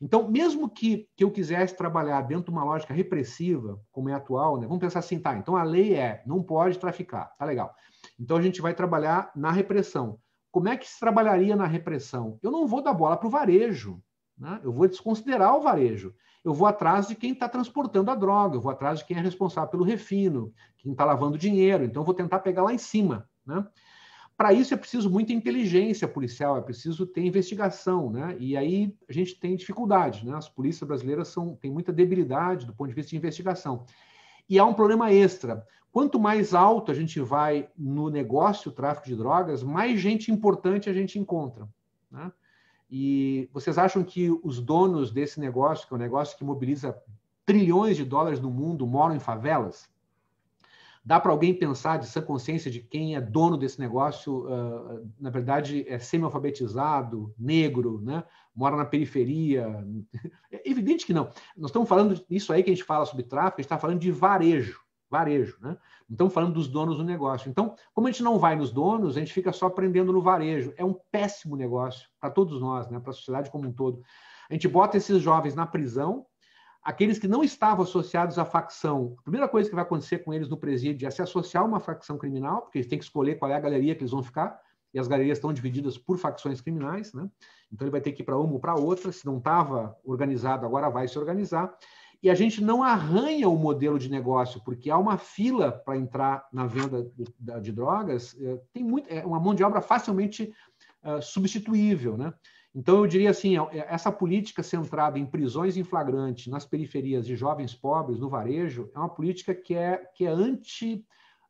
Então, mesmo que, que eu quisesse trabalhar dentro de uma lógica repressiva, como é atual, né? vamos pensar assim, tá, então a lei é, não pode traficar, tá legal. Então a gente vai trabalhar na repressão. Como é que se trabalharia na repressão? Eu não vou dar bola para o varejo, né? Eu vou desconsiderar o varejo. Eu vou atrás de quem está transportando a droga, eu vou atrás de quem é responsável pelo refino, quem está lavando dinheiro. Então, eu vou tentar pegar lá em cima. Né? Para isso é preciso muita inteligência policial, é preciso ter investigação, né? E aí a gente tem dificuldade, né? As polícias brasileiras são, têm muita debilidade do ponto de vista de investigação. E há um problema extra. Quanto mais alto a gente vai no negócio, o tráfico de drogas, mais gente importante a gente encontra. Né? E vocês acham que os donos desse negócio, que é um negócio que mobiliza trilhões de dólares no mundo, moram em favelas? Dá para alguém pensar de sã consciência de quem é dono desse negócio, ah, na verdade, é semi-alfabetizado, negro, né? mora na periferia? É evidente que não. Nós estamos falando disso aí que a gente fala sobre tráfico, a gente está falando de varejo varejo. Né? Então, falando dos donos do negócio. Então, como a gente não vai nos donos, a gente fica só aprendendo no varejo. É um péssimo negócio para todos nós, né? para a sociedade como um todo. A gente bota esses jovens na prisão, aqueles que não estavam associados à facção, a primeira coisa que vai acontecer com eles no presídio é se associar a uma facção criminal, porque eles têm que escolher qual é a galeria que eles vão ficar, e as galerias estão divididas por facções criminais, né? Então ele vai ter que ir para uma ou para outra, se não estava organizado, agora vai se organizar e a gente não arranha o modelo de negócio, porque há uma fila para entrar na venda de, de drogas, é, tem muito, é uma mão de obra facilmente é, substituível. Né? Então, eu diria assim: é, é, essa política centrada em prisões em flagrante nas periferias de jovens pobres, no varejo, é uma política que é, que é anti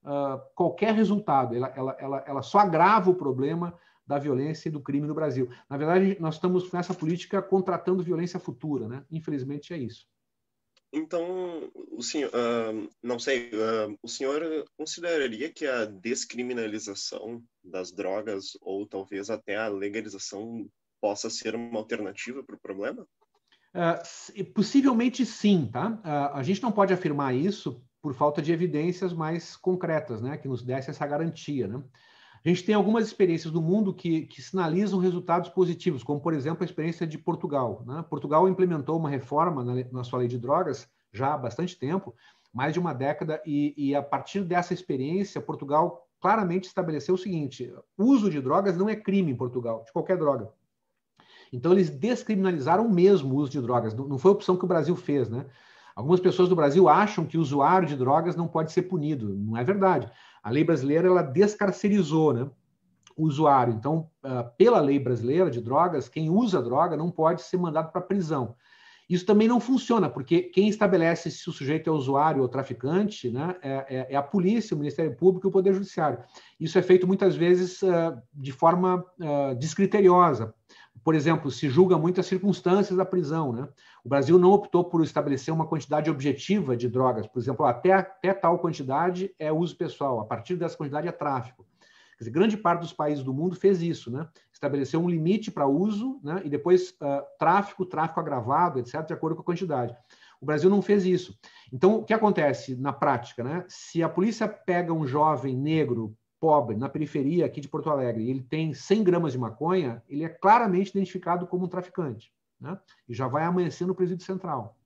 uh, qualquer resultado, ela, ela, ela, ela só agrava o problema da violência e do crime no Brasil. Na verdade, nós estamos nessa política contratando violência futura, né? Infelizmente é isso. Então, o senhor, uh, não sei, uh, o senhor consideraria que a descriminalização das drogas ou talvez até a legalização possa ser uma alternativa para o problema? Uh, possivelmente sim, tá? Ah, a gente não pode afirmar isso por falta de evidências mais concretas, né, que nos desse essa garantia, né? A gente tem algumas experiências do mundo que, que sinalizam resultados positivos, como, por exemplo, a experiência de Portugal. Né? Portugal implementou uma reforma na, na, sua lei de drogas já há bastante tempo mais de uma década e, e a partir dessa experiência, Portugal claramente estabeleceu o seguinte: uso de drogas não é crime em Portugal, de qualquer droga. Então, eles descriminalizaram mesmo o uso de drogas. Não, não foi a opção que o Brasil fez, né? Algumas pessoas do Brasil acham que o usuário de drogas não pode ser punido. Não é verdade. A lei brasileira ela descarcerizou, né? O usuário. Então, ah, pela lei brasileira de drogas, quem usa droga não pode ser mandado para prisão. Isso também não funciona, porque quem estabelece se o sujeito é usuário ou traficante né, é, é, é a polícia, o Ministério Público e o Poder Judiciário. Isso é feito muitas vezes uh, de forma uh, descriteriosa, por exemplo, se julga muito as circunstâncias da prisão. Né? O Brasil não optou por estabelecer uma quantidade objetiva de drogas, por exemplo, até, até tal quantidade é uso pessoal, a partir dessa quantidade é tráfico. Dizer, grande parte dos países do mundo fez isso, né? estabeleceu um limite para uso né? e depois uh, tráfico, tráfico agravado, etc., de acordo com a quantidade. O Brasil não fez isso. Então, o que acontece na prática? Né? Se a polícia pega um jovem negro pobre, na periferia aqui de Porto Alegre, ele tem 100 gramas de maconha, ele é claramente identificado como um traficante. Né? E já vai amanhecer no presídio central.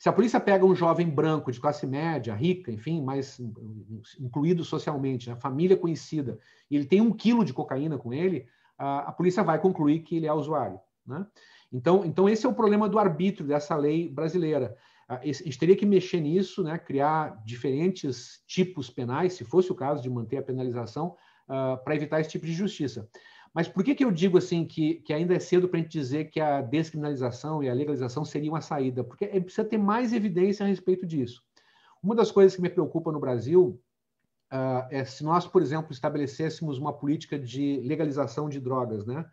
Se a polícia pega um jovem branco de classe média, rica, enfim, mais hum, incluído socialmente, né? família conhecida, e ele tem um quilo de cocaína com ele, a, a polícia vai concluir que ele é usuário. Né? Então, então, esse é o problema do arbítrio dessa lei brasileira. A gente teria que mexer nisso, né? criar diferentes tipos penais, se fosse o caso de manter a penalização, uh, ah, para evitar esse tipo de justiça. Mas por que, que eu digo assim que, que ainda é cedo para a gente dizer que a descriminalização e a legalização seriam a saída? Porque é, precisa ter mais evidência a respeito disso. Uma das coisas que me preocupa no Brasil uh, é se nós, por exemplo, estabelecêssemos uma política de legalização de drogas, né?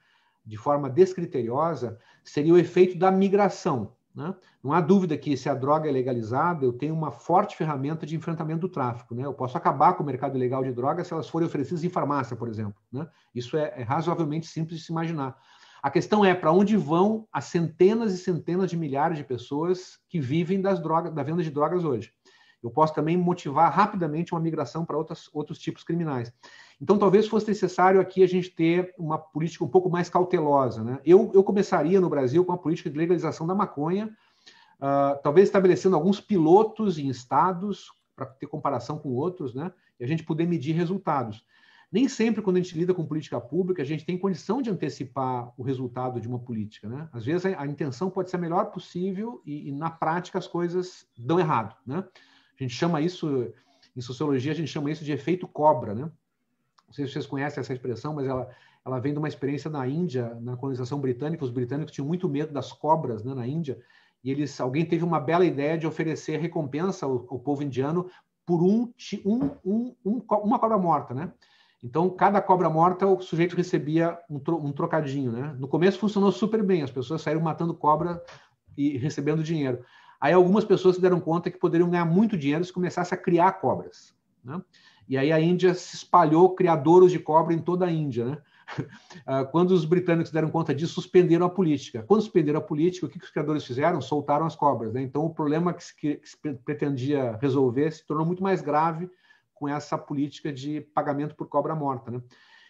de forma descriteriosa, seria o efeito da migração. Né? Não há dúvida que se a droga é legalizada, eu tenho uma forte ferramenta de enfrentamento do tráfico. Né? Eu posso acabar com o mercado ilegal de drogas se elas forem oferecidas em farmácia, por exemplo. Né? Isso é, é razoavelmente simples de se imaginar. A questão é para onde vão as centenas e centenas de milhares de pessoas que vivem das drogas, da venda de drogas hoje. Eu posso também motivar rapidamente uma migração para outros tipos criminais. Então, talvez fosse necessário aqui a gente ter uma política um pouco mais cautelosa. Né? Eu, eu começaria no Brasil com a política de legalização da maconha, uh, talvez estabelecendo alguns pilotos em estados, para ter comparação com outros, né? e a gente poder medir resultados. Nem sempre, quando a gente lida com política pública, a gente tem condição de antecipar o resultado de uma política. Né? Às vezes, a, a intenção pode ser a melhor possível e, e, na prática, as coisas dão errado. Né? A gente chama isso, em sociologia, a gente chama isso de efeito cobra. Né? não sei se vocês conhecem essa expressão, mas ela, ela vem de uma experiência na Índia, na colonização britânica. Os britânicos tinham muito medo das cobras né, na Índia, e eles, alguém teve uma bela ideia de oferecer recompensa ao, ao povo indiano por um, um, um, uma cobra morta, né? Então, cada cobra morta, o sujeito recebia um, tro, um trocadinho, né? No começo funcionou super bem, as pessoas saíram matando cobra e recebendo dinheiro. Aí algumas pessoas se deram conta que poderiam ganhar muito dinheiro se começasse a criar cobras, né? E aí a Índia se espalhou criadores de cobre em toda a Índia, né? Ah, quando os britânicos deram conta disso, suspenderam a política. Quando suspenderam a política, o que os criadores fizeram? Soltaram as cobras. Né? Então, o problema que se, que se pretendia resolver se tornou muito mais grave com essa política de pagamento por cobra morta. Né?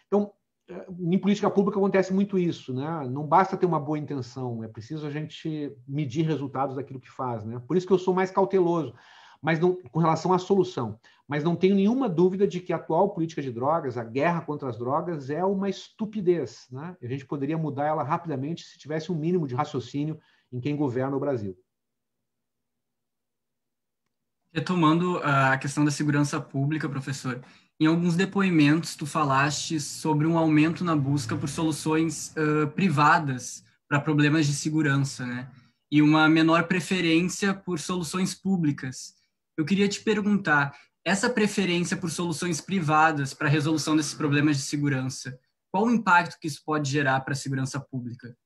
Então, eh, em política pública acontece muito isso, né? Não basta ter uma boa intenção, é preciso a gente medir resultados daquilo que faz, né? Por isso que eu sou mais cauteloso mas não, com relação à solução. Mas não tenho nenhuma dúvida de que a atual política de drogas, a guerra contra as drogas, é uma estupidez. Né? A gente poderia mudar ela rapidamente se tivesse um mínimo de raciocínio em quem governa o Brasil. Retomando ah, a questão da segurança pública, professor, em alguns depoimentos tu falaste sobre um aumento na busca por soluções uh, privadas para problemas de segurança, né? E uma menor preferência por soluções públicas. Eu queria te perguntar, essa preferência por soluções privadas para a resolução desses problemas de segurança, qual o impacto que isso pode gerar para a segurança pública?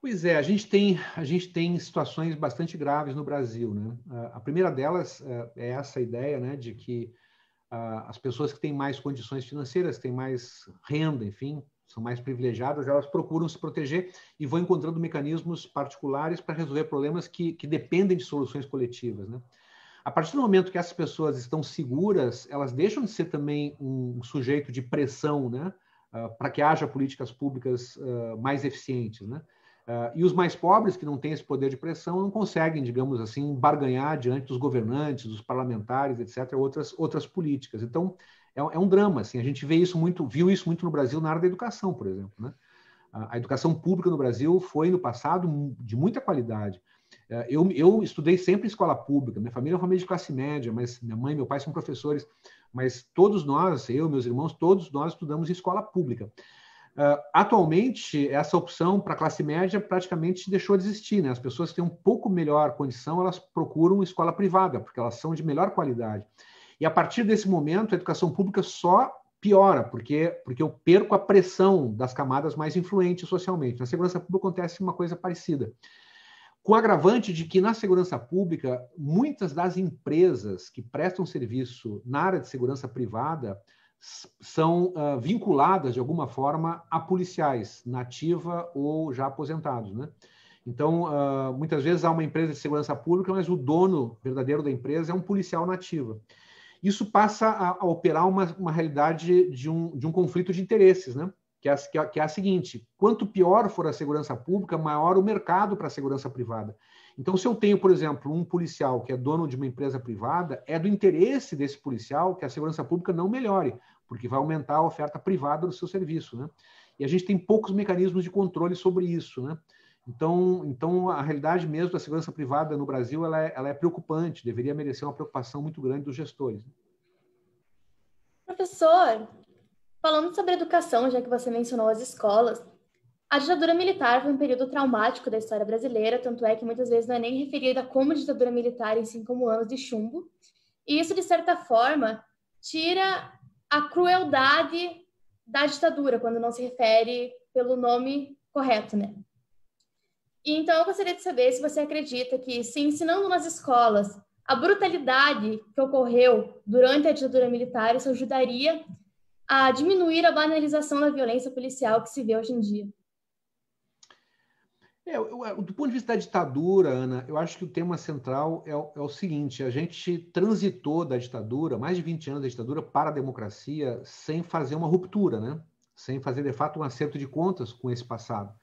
Pois é, a gente tem, a gente tem situações bastante graves no Brasil. Né? A primeira delas é, é essa ideia né, de que ah, as pessoas que têm mais condições financeiras, que têm mais renda, enfim, são mais privilegiadas, elas procuram se proteger e vão encontrando mecanismos particulares para resolver problemas que, que dependem de soluções coletivas. Né? A partir do momento que essas pessoas estão seguras, elas deixam de ser também um sujeito de pressão né? Uh, para que haja políticas públicas uh, mais eficientes. Né? Uh, e os mais pobres, que não têm esse poder de pressão, não conseguem, digamos assim, barganhar diante dos governantes, dos parlamentares, etc., outras, outras políticas. Então, é, é um drama. Assim, a gente vê isso muito, viu isso muito no Brasil na área da educação, por exemplo. Né? A, a educação pública no Brasil foi, no passado, de muita qualidade. É, eu, eu, estudei sempre em escola pública. Minha família é uma família de classe média, mas minha mãe e meu pai são professores. Mas todos nós, eu, meus irmãos, todos nós estudamos em escola pública. Uh, atualmente, essa opção para classe média praticamente deixou de existir. Né? As pessoas que têm um pouco melhor condição, elas procuram escola privada, porque elas são de melhor qualidade. E a partir desse momento, a educação pública só piora, porque, porque eu perco a pressão das camadas mais influentes socialmente. Na segurança pública acontece uma coisa parecida. Com o agravante de que, na segurança pública, muitas das empresas que prestam serviço na área de segurança privada são uh, vinculadas, de alguma forma, a policiais, nativa ou já aposentados. Né? Então, uh, muitas vezes há uma empresa de segurança pública, mas o dono verdadeiro da empresa é um policial nativa isso passa a, a operar uma, uma realidade de um, de um conflito de interesses, né? Que é, a, é, que é a seguinte: quanto pior for a segurança pública, maior o mercado para a segurança privada. Então, se eu tenho, por exemplo, um policial que é dono de uma empresa privada, é do interesse desse policial que a segurança pública não melhore, porque vai aumentar a oferta privada do seu serviço, né? E a gente tem poucos mecanismos de controle sobre isso, né? Então, então a realidade mesmo da segurança privada no Brasil ela é, ela é preocupante, deveria merecer uma preocupação muito grande dos gestores. Né? Professor, falando sobre educação, já que você mencionou as escolas, a ditadura militar foi um período traumático da história brasileira, tanto é que muitas vezes não é nem referida como ditadura militar, em sim como anos de chumbo. E isso, de certa forma, tira a crueldade da ditadura, quando não se refere pelo nome correto, né? Então, eu gostaria de saber se você acredita que, se ensinando nas escolas a brutalidade que ocorreu durante a ditadura militar, isso ajudaria a diminuir a banalização da violência policial que se vê hoje em dia. É, eu, é, do ponto de vista da ditadura, Ana, eu acho que o tema central é o, é o seguinte: a gente transitou da ditadura, mais de 20 anos da ditadura, para a democracia sem fazer uma ruptura, né? sem fazer de fato um acerto de contas com esse passado.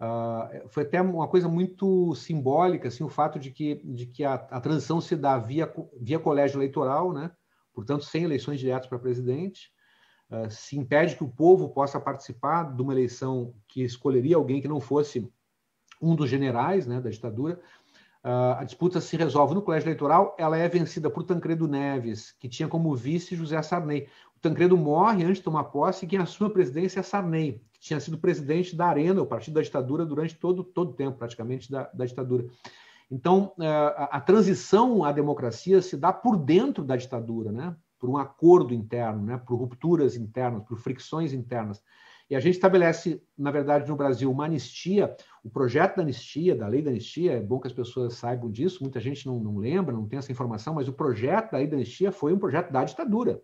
Uh, foi até uma coisa muito simbólica, assim, o fato de que, de que a, a transição se dá via, via colégio eleitoral, né? portanto, sem eleições diretas para presidente, uh, se impede que o povo possa participar de uma eleição que escolheria alguém que não fosse um dos generais né, da ditadura, ah, a disputa se resolve no colégio eleitoral, ela é vencida por Tancredo Neves, que tinha como vice José Sarney. O Tancredo morre antes de tomar posse e quem assume a presidência é Sarney, que tinha sido presidente da Arena, o partido da ditadura, durante todo o todo tempo, praticamente, da, da ditadura. Então, ah, a, a, transição à democracia se dá por dentro da ditadura, né? por um acordo interno, né? por rupturas internas, por fricções internas. E a gente estabelece, na verdade, no Brasil, uma anistia, o projeto da anistia, da lei da anistia, é bom que as pessoas saibam disso, muita gente não, não lembra, não tem essa informação, mas o projeto da lei da anistia foi um projeto da ditadura.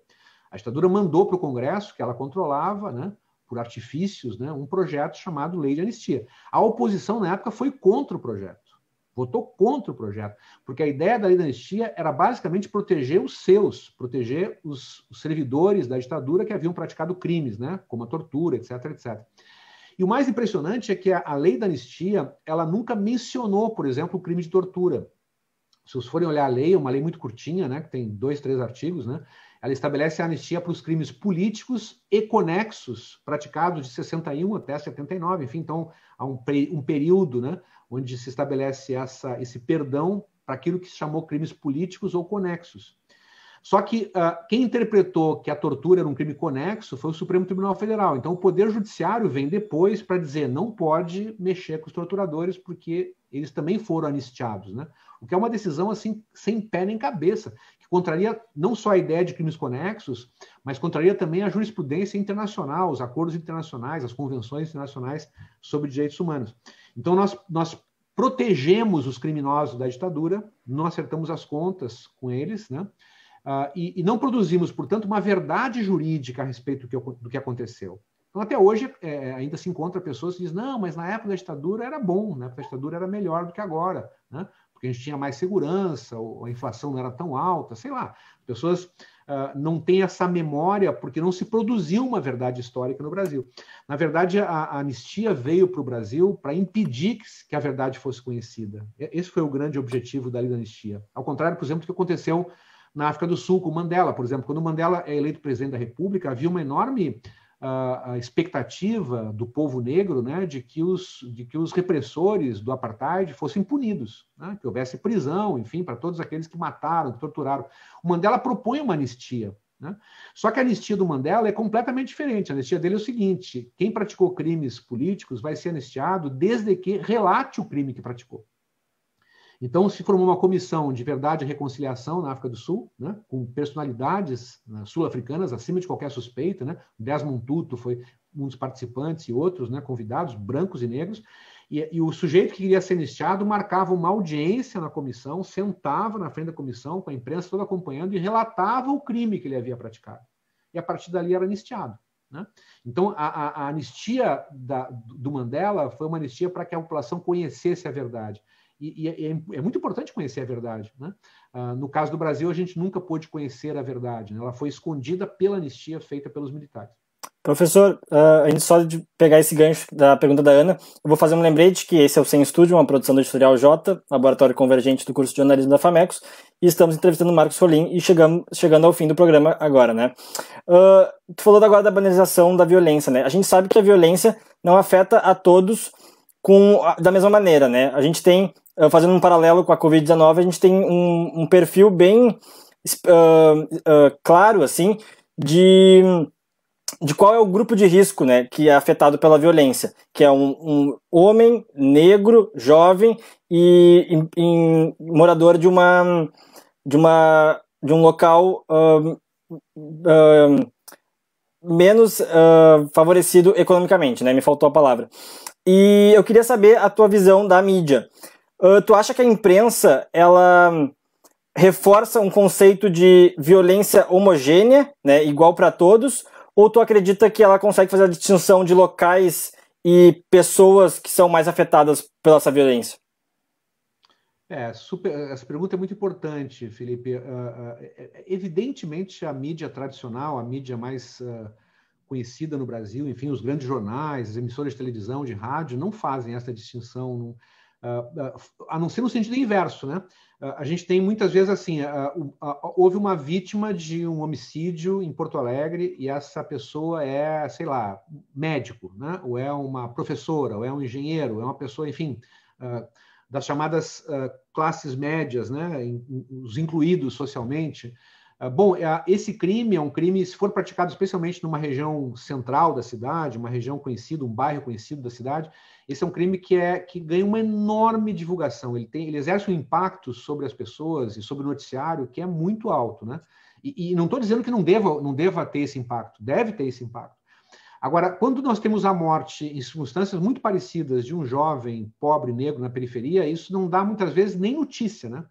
A ditadura mandou para o Congresso, que ela controlava, né, por artifícios, né, um projeto chamado Lei de Anistia. A oposição, na época, foi contra o projeto, votou contra o projeto, porque a ideia da Lei da Anistia era basicamente proteger os seus, proteger os, os servidores da ditadura que haviam praticado crimes, né, como a tortura, etc, etc. E o mais impressionante é que a, a lei da anistia, ela nunca mencionou, por exemplo, o crime de tortura. Se vocês forem olhar a lei, é uma lei muito curtinha, né, que tem dois, três artigos, né, ela estabelece a anistia para os crimes políticos e conexos praticados de 61 até 79, enfim, então há um, um período né, onde se estabelece essa, esse perdão para aquilo que se chamou crimes políticos ou conexos. Só que uh, quem interpretou que a tortura era um crime conexo foi o Supremo Tribunal Federal. Então, o Poder Judiciário vem depois para dizer não pode mexer com os torturadores, porque eles também foram anistiados. Né? O que é uma decisão assim, sem pé nem cabeça, que contraria não só a ideia de crimes conexos, mas contraria também a jurisprudência internacional, os acordos internacionais, as convenções internacionais sobre direitos humanos. Então, nós, nós protegemos os criminosos da ditadura, não acertamos as contas com eles, né? Uh, e, e, não produzimos, portanto, uma verdade jurídica a respeito do que, do que aconteceu. Então, até hoje, é, é, ainda se encontra pessoas que dizem, não, mas na época da ditadura era bom, na época da ditadura era melhor do que agora, né? porque a gente tinha mais segurança, ou a inflação não era tão alta, sei lá. Pessoas uh, não têm essa memória porque não se produziu uma verdade histórica no Brasil. Na verdade, a, a anistia veio para o Brasil para impedir que, que a verdade fosse conhecida. Esse foi o grande objetivo da lei da anistia. Ao contrário, por exemplo, do que aconteceu na África do Sul, com Mandela, por exemplo. Quando Mandela é eleito presidente da República, havia uma enorme ah, expectativa do povo negro né, de, que os, de que os repressores do apartheid fossem punidos, né, que houvesse prisão, enfim, para todos aqueles que mataram, que torturaram. O Mandela propõe uma anistia. Né? Só que a anistia do Mandela é completamente diferente. A anistia dele é o seguinte: quem praticou crimes políticos vai ser anistiado desde que relate o crime que praticou. Então, se formou uma comissão de verdade e reconciliação na África do Sul, né, com personalidades né, sul-africanas acima de qualquer suspeita. Né? Desmond Tutu foi um dos participantes e outros né, convidados, brancos e negros. E, e, o sujeito que queria ser iniciado marcava uma audiência na comissão, sentava na frente da comissão, com a imprensa toda acompanhando, e relatava o crime que ele havia praticado. E a partir dali era anistiado. Né? Então, a, a, a anistia da, do Mandela foi uma anistia para que a população conhecesse a verdade. E, e é, é, é, muito importante conhecer a verdade. Né? Ah, no caso do Brasil, a gente nunca pôde conhecer a verdade. Né? Ela foi escondida pela anistia feita pelos militares. Professor, uh, a gente só de pegar esse gancho da pergunta da Ana, eu vou fazer um lembrete que esse é o Sem Estúdio, uma produção do Editorial J, laboratório convergente do curso de jornalismo da FAMECOS, e estamos entrevistando o Marcos Rolim e chegamos, chegando ao fim do programa agora, né? Uh, tu falou agora da banalização da violência, né? A gente sabe que a violência não afeta a todos com, da mesma maneira, né? A gente tem ah, fazendo um paralelo com a Covid-19, a gente tem um, um perfil bem uh, uh, claro, assim, de, de qual é o grupo de risco né, que é afetado pela violência, que é um, um homem negro, jovem e em, em, morador de uma de uma de um local uh, menos favorecido economicamente, né? Me faltou a palavra. E eu queria saber a tua visão da mídia. Ah, tu acha que a imprensa ela reforça um conceito de violência homogênea, né, igual para todos, ou tu acredita que ela consegue fazer a distinção de locais e pessoas que são mais afetadas pela essa violência? É, super, essa pergunta é muito importante, Felipe. Uh, uh, evidentemente, a mídia tradicional, a mídia mais uh, conhecida no Brasil, enfim, os grandes jornais, as emissoras de televisão, de rádio, não fazem essa distinção, não, ah, ah, a não ser no sentido inverso, né? Ah, a gente tem muitas vezes assim, houve uma vítima de um homicídio em Porto Alegre e essa pessoa é, sei lá, médico, né? Ou é uma professora, ou é um engenheiro, é uma pessoa, enfim, das chamadas classes médias, né? Os incluídos socialmente. Bom, esse crime é um crime, se for praticado especialmente numa região central da cidade, uma região conhecida, um bairro conhecido da cidade, esse é um crime que, é, que ganha uma enorme divulgação. Ele, tem, ele exerce um impacto sobre as pessoas e sobre o noticiário que é muito alto. Né? E, e não estou dizendo que não deva, não deva ter esse impacto, deve ter esse impacto. Agora, quando nós temos a morte em circunstâncias muito parecidas de um jovem pobre negro na periferia, isso não dá muitas vezes nem notícia, né?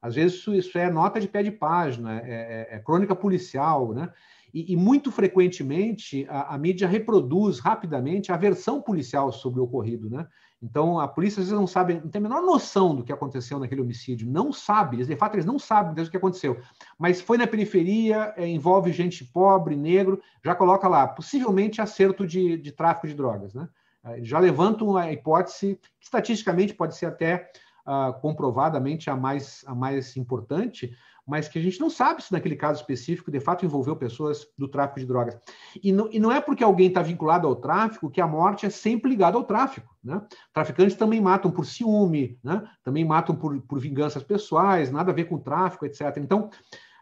Às vezes isso, isso é nota de pé de página, é, é, é crônica policial, né? E, e muito frequentemente a, a, mídia reproduz rapidamente a versão policial sobre o ocorrido, né? Então a polícia às vezes não sabe, não tem a menor noção do que aconteceu naquele homicídio, não sabe, de fato eles não sabem o que aconteceu. Mas foi na periferia, é, envolve gente pobre, negro, já coloca lá, possivelmente acerto de, de tráfico de drogas, né? É, já levantam a hipótese que estatisticamente pode ser até Uh, comprovadamente a mais, a mais importante, mas que a gente não sabe se naquele caso específico de fato envolveu pessoas do tráfico de drogas. E não, e não é porque alguém está vinculado ao tráfico que a morte é sempre ligada ao tráfico. Né? Traficantes também matam por ciúme, né? também matam por, por vinganças pessoais, nada a ver com tráfico, etc. Então,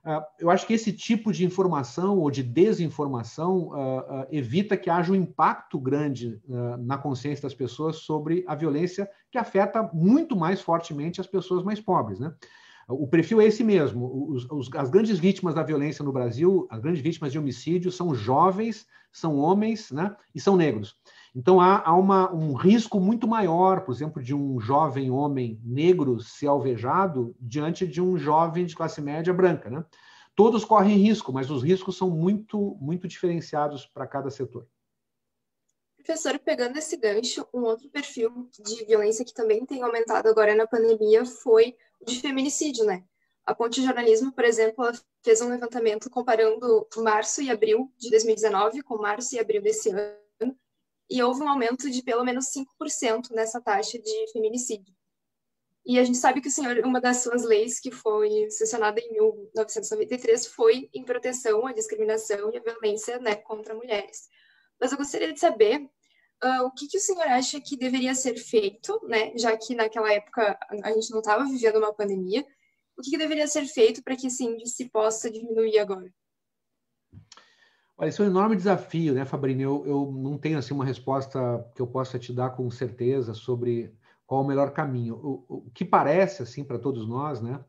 uh, eu acho que esse tipo de informação ou de desinformação uh, uh, evita que haja um impacto grande na consciência das pessoas sobre a violência que afeta muito mais fortemente as pessoas mais pobres. Né? O perfil é esse mesmo. Os, os, as grandes vítimas da violência no Brasil, as grandes vítimas de homicídio, são jovens, são homens né, e são negros. Então há, há uma, um risco muito maior, por exemplo, de um jovem homem negro ser alvejado diante de um jovem de classe média branca. Né? Todos correm risco, mas os riscos são muito, muito diferenciados para cada setor. Professor, pegando esse gancho, um outro perfil de violência que também tem aumentado agora na pandemia foi de feminicídio, né? A Ponte Jornalismo, por exemplo, fez um levantamento comparando março e abril de 2019 com março e abril desse ano, e houve um aumento de pelo menos 5% nessa taxa de feminicídio. E a gente sabe que o senhor, uma das suas leis que foi sancionada em 1993 foi em proteção à discriminação e à violência né, contra mulheres. Mas eu gostaria de saber Uh, o que, que, o senhor acha que deveria ser feito, né? Já que naquela época a gente não estava vivendo uma pandemia, o que, que deveria ser feito para que esse índice possa diminuir agora? Olha, isso é um enorme desafio, né, Fabrini? Eu, eu não tenho assim uma resposta que eu possa te dar com certeza sobre qual o melhor caminho. O, o que parece assim para todos nós, né,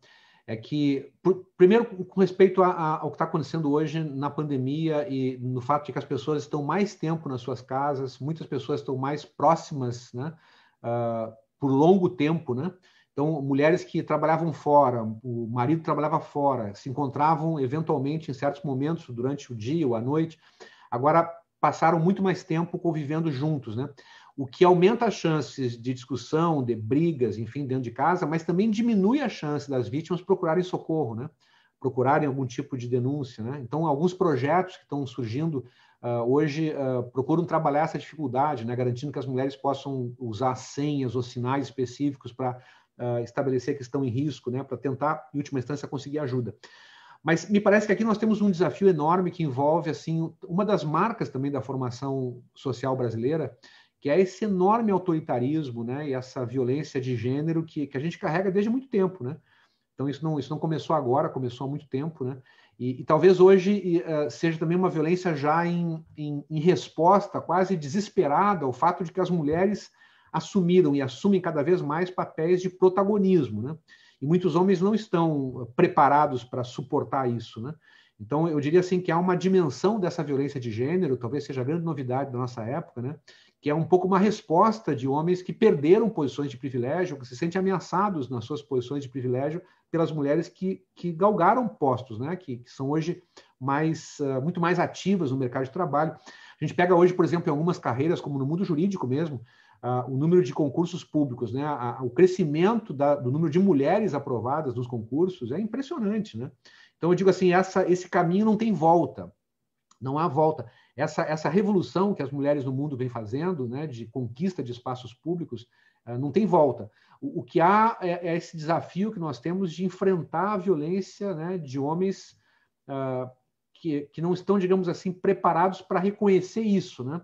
é que, por, primeiro, com respeito a, a, ao que está acontecendo hoje na pandemia e no fato de que as pessoas estão mais tempo nas suas casas, muitas pessoas estão mais próximas, né, uh, por longo tempo, né? Então, mulheres que trabalhavam fora, o marido trabalhava fora, se encontravam eventualmente em certos momentos durante o dia ou a noite, agora passaram muito mais tempo convivendo juntos, né? o que aumenta as chances de discussão, de brigas, enfim, dentro de casa, mas também diminui a chance das vítimas procurarem socorro, né? procurarem algum tipo de denúncia. Né? Então, alguns projetos que estão surgindo uh, hoje uh, procuram trabalhar essa dificuldade, né? garantindo que as mulheres possam usar senhas ou sinais específicos para uh, ah, estabelecer que estão em risco, né? para tentar, em última instância, conseguir ajuda. Mas me parece que aqui nós temos um desafio enorme que envolve assim uma das marcas também da formação social brasileira, que é esse enorme autoritarismo né, e essa violência de gênero que, que a gente carrega desde muito tempo. Né? Então, isso não, isso não começou agora, começou há muito tempo. Né? E, e talvez hoje uh, seja também uma violência já em, em, em, resposta quase desesperada ao fato de que as mulheres assumiram e assumem cada vez mais papéis de protagonismo. Né? E muitos homens não estão preparados para suportar isso. Né? Então, eu diria assim que há uma dimensão dessa violência de gênero, talvez seja a grande novidade da nossa época, né? que é um pouco uma resposta de homens que perderam posições de privilégio, que se sentem ameaçados nas suas posições de privilégio pelas mulheres que, que galgaram postos, né? que, que são hoje mais, uh, muito mais ativas no mercado de trabalho. A gente pega hoje, por exemplo, em algumas carreiras, como no mundo jurídico mesmo, uh, o número de concursos públicos, né? A, a, o crescimento da, do número de mulheres aprovadas nos concursos é impressionante. Né? Então, eu digo assim, essa, esse caminho não tem volta, não há volta essa, essa revolução que as mulheres no mundo vêm fazendo, né, de conquista de espaços públicos, eh, não tem volta. O, o que há é, é, esse desafio que nós temos de enfrentar a violência né, de homens uh, que, que não estão, digamos assim, preparados para reconhecer isso, né?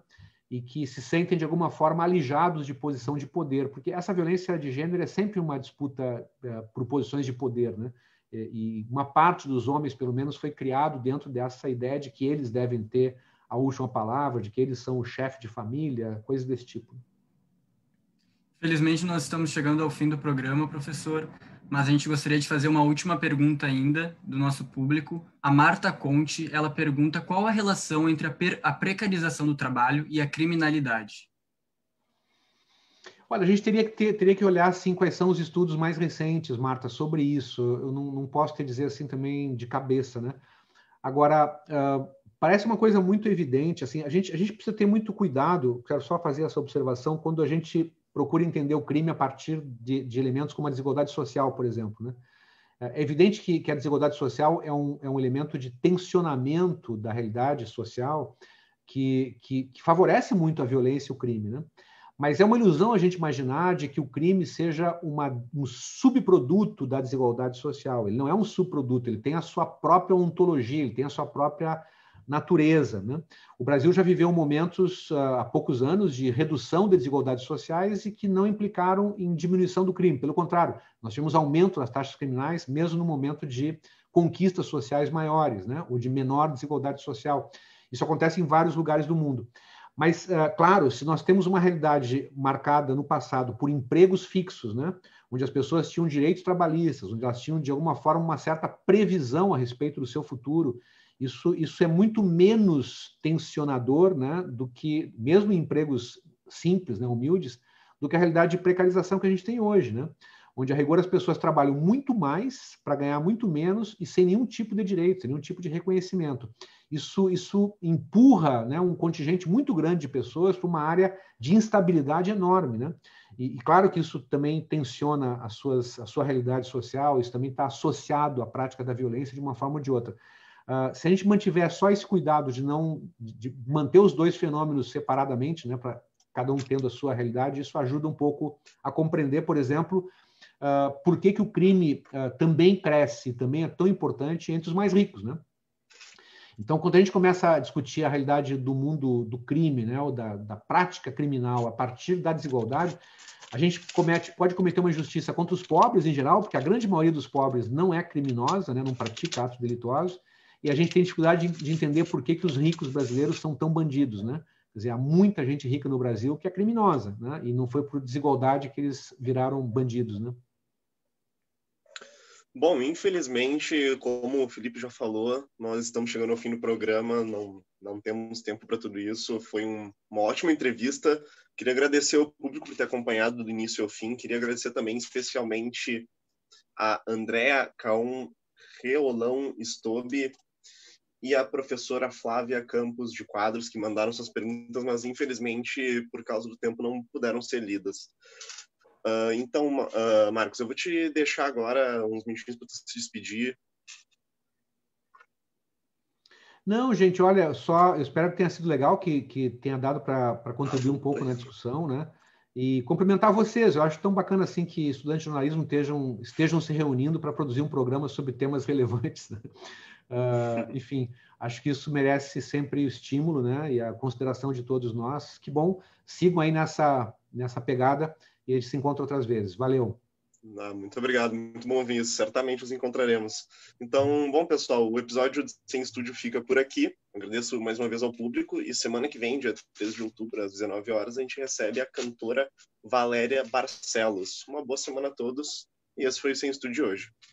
e que se sentem de alguma forma alijados de posição de poder, porque essa violência de gênero é sempre uma disputa eh, por posições de poder, né? E uma parte dos homens, pelo menos, foi criado dentro dessa ideia de que eles devem ter a última palavra, de que eles são o chefe de família, coisas desse tipo. Felizmente, nós estamos chegando ao fim do programa, professor, mas a gente gostaria de fazer uma última pergunta ainda do nosso público. A Marta Conte, ela pergunta qual a relação entre a, a precarização do trabalho e a criminalidade. Olha, a gente teria que, ter, teria que olhar assim, quais são os estudos mais recentes, Marta, sobre isso. Eu não, não posso te dizer assim também de cabeça, né? Agora, uh, parece uma coisa muito evidente. Assim, a gente, a gente precisa ter muito cuidado. Quero só fazer essa observação quando a gente procura entender o crime a partir de, de elementos como a desigualdade social, por exemplo. Né? É, é evidente que, que a desigualdade social é um, é um elemento de tensionamento da realidade social que, que, que favorece muito a violência e o crime. Né? Mas é uma ilusão a gente imaginar de que o crime seja uma, um subproduto da desigualdade social. Ele não é um subproduto, ele tem a sua própria ontologia, ele tem a sua própria natureza. Né? O Brasil já viveu momentos ah, há poucos anos de redução de desigualdades sociais e que não implicaram em diminuição do crime. Pelo contrário, nós tivemos aumento nas taxas criminais, mesmo no momento de conquistas sociais maiores, né? ou de menor desigualdade social. Isso acontece em vários lugares do mundo. Mas, ah, claro, se nós temos uma realidade marcada no passado por empregos fixos, né? onde as pessoas tinham direitos trabalhistas, onde elas tinham, de alguma forma, uma certa previsão a respeito do seu futuro, isso, isso é muito menos tensionador né, do que, mesmo em empregos simples, né, humildes, do que a realidade de precarização que a gente tem hoje, né? onde a rigor as pessoas trabalham muito mais para ganhar muito menos e sem nenhum tipo de direito, sem nenhum tipo de reconhecimento. Isso, isso empurra né, um contingente muito grande de pessoas para uma área de instabilidade enorme. Né? E, e, claro que isso também tensiona as suas, a sua realidade social, isso também está associado à prática da violência de uma forma ou de outra. Uh, se a gente mantiver só esse cuidado de não de manter os dois fenômenos separadamente, né, para cada um tendo a sua realidade, isso ajuda um pouco a compreender, por exemplo, uh, por que, que o crime uh, também cresce, também é tão importante entre os mais ricos, né? Então, quando a gente começa a discutir a realidade do mundo do crime, né, ou da, da prática criminal a partir da desigualdade, a gente comete, pode cometer uma injustiça contra os pobres em geral, porque a grande maioria dos pobres não é criminosa, né, não pratica atos delituosos, e a gente tem dificuldade de, de entender por que, que os ricos brasileiros são tão bandidos, né? Quer dizer, há muita gente rica no Brasil que é criminosa, né? E não foi por desigualdade que eles viraram bandidos, né? Bom, infelizmente, como o Felipe já falou, nós estamos chegando ao fim do programa, não, não temos tempo para tudo isso. Foi um, uma ótima entrevista. Queria agradecer ao público por ter acompanhado do início ao fim. Queria agradecer também especialmente a Andrea Caon Reolão Stobe e a professora Flávia Campos de Quadros, que mandaram suas perguntas, mas infelizmente, por causa do tempo, não puderam ser lidas. Uh, então, uh, Marcos, eu vou te deixar agora uns minutinhos para se despedir. Não, gente, olha, só eu espero que tenha sido legal, que, que tenha dado para contribuir um pouco na discussão, né? E cumprimentar vocês. Eu acho tão bacana assim que estudantes de jornalismo estejam, estejam se reunindo para produzir um programa sobre temas relevantes. Né? Uh, enfim, acho que isso merece sempre o estímulo né, e a consideração de todos nós. Que bom, sigam aí nessa, nessa pegada e a gente se encontra outras vezes. Valeu! Ah, muito obrigado, muito bom ouvir isso. Certamente nos encontraremos. Então, bom, pessoal, o episódio Sem Estúdio fica por aqui. Agradeço mais uma vez ao público e semana que vem, dia 3 de outubro, às 19 horas, a gente recebe a cantora Valéria Barcelos. Uma boa semana a todos e esse foi o Sem Estúdio de hoje.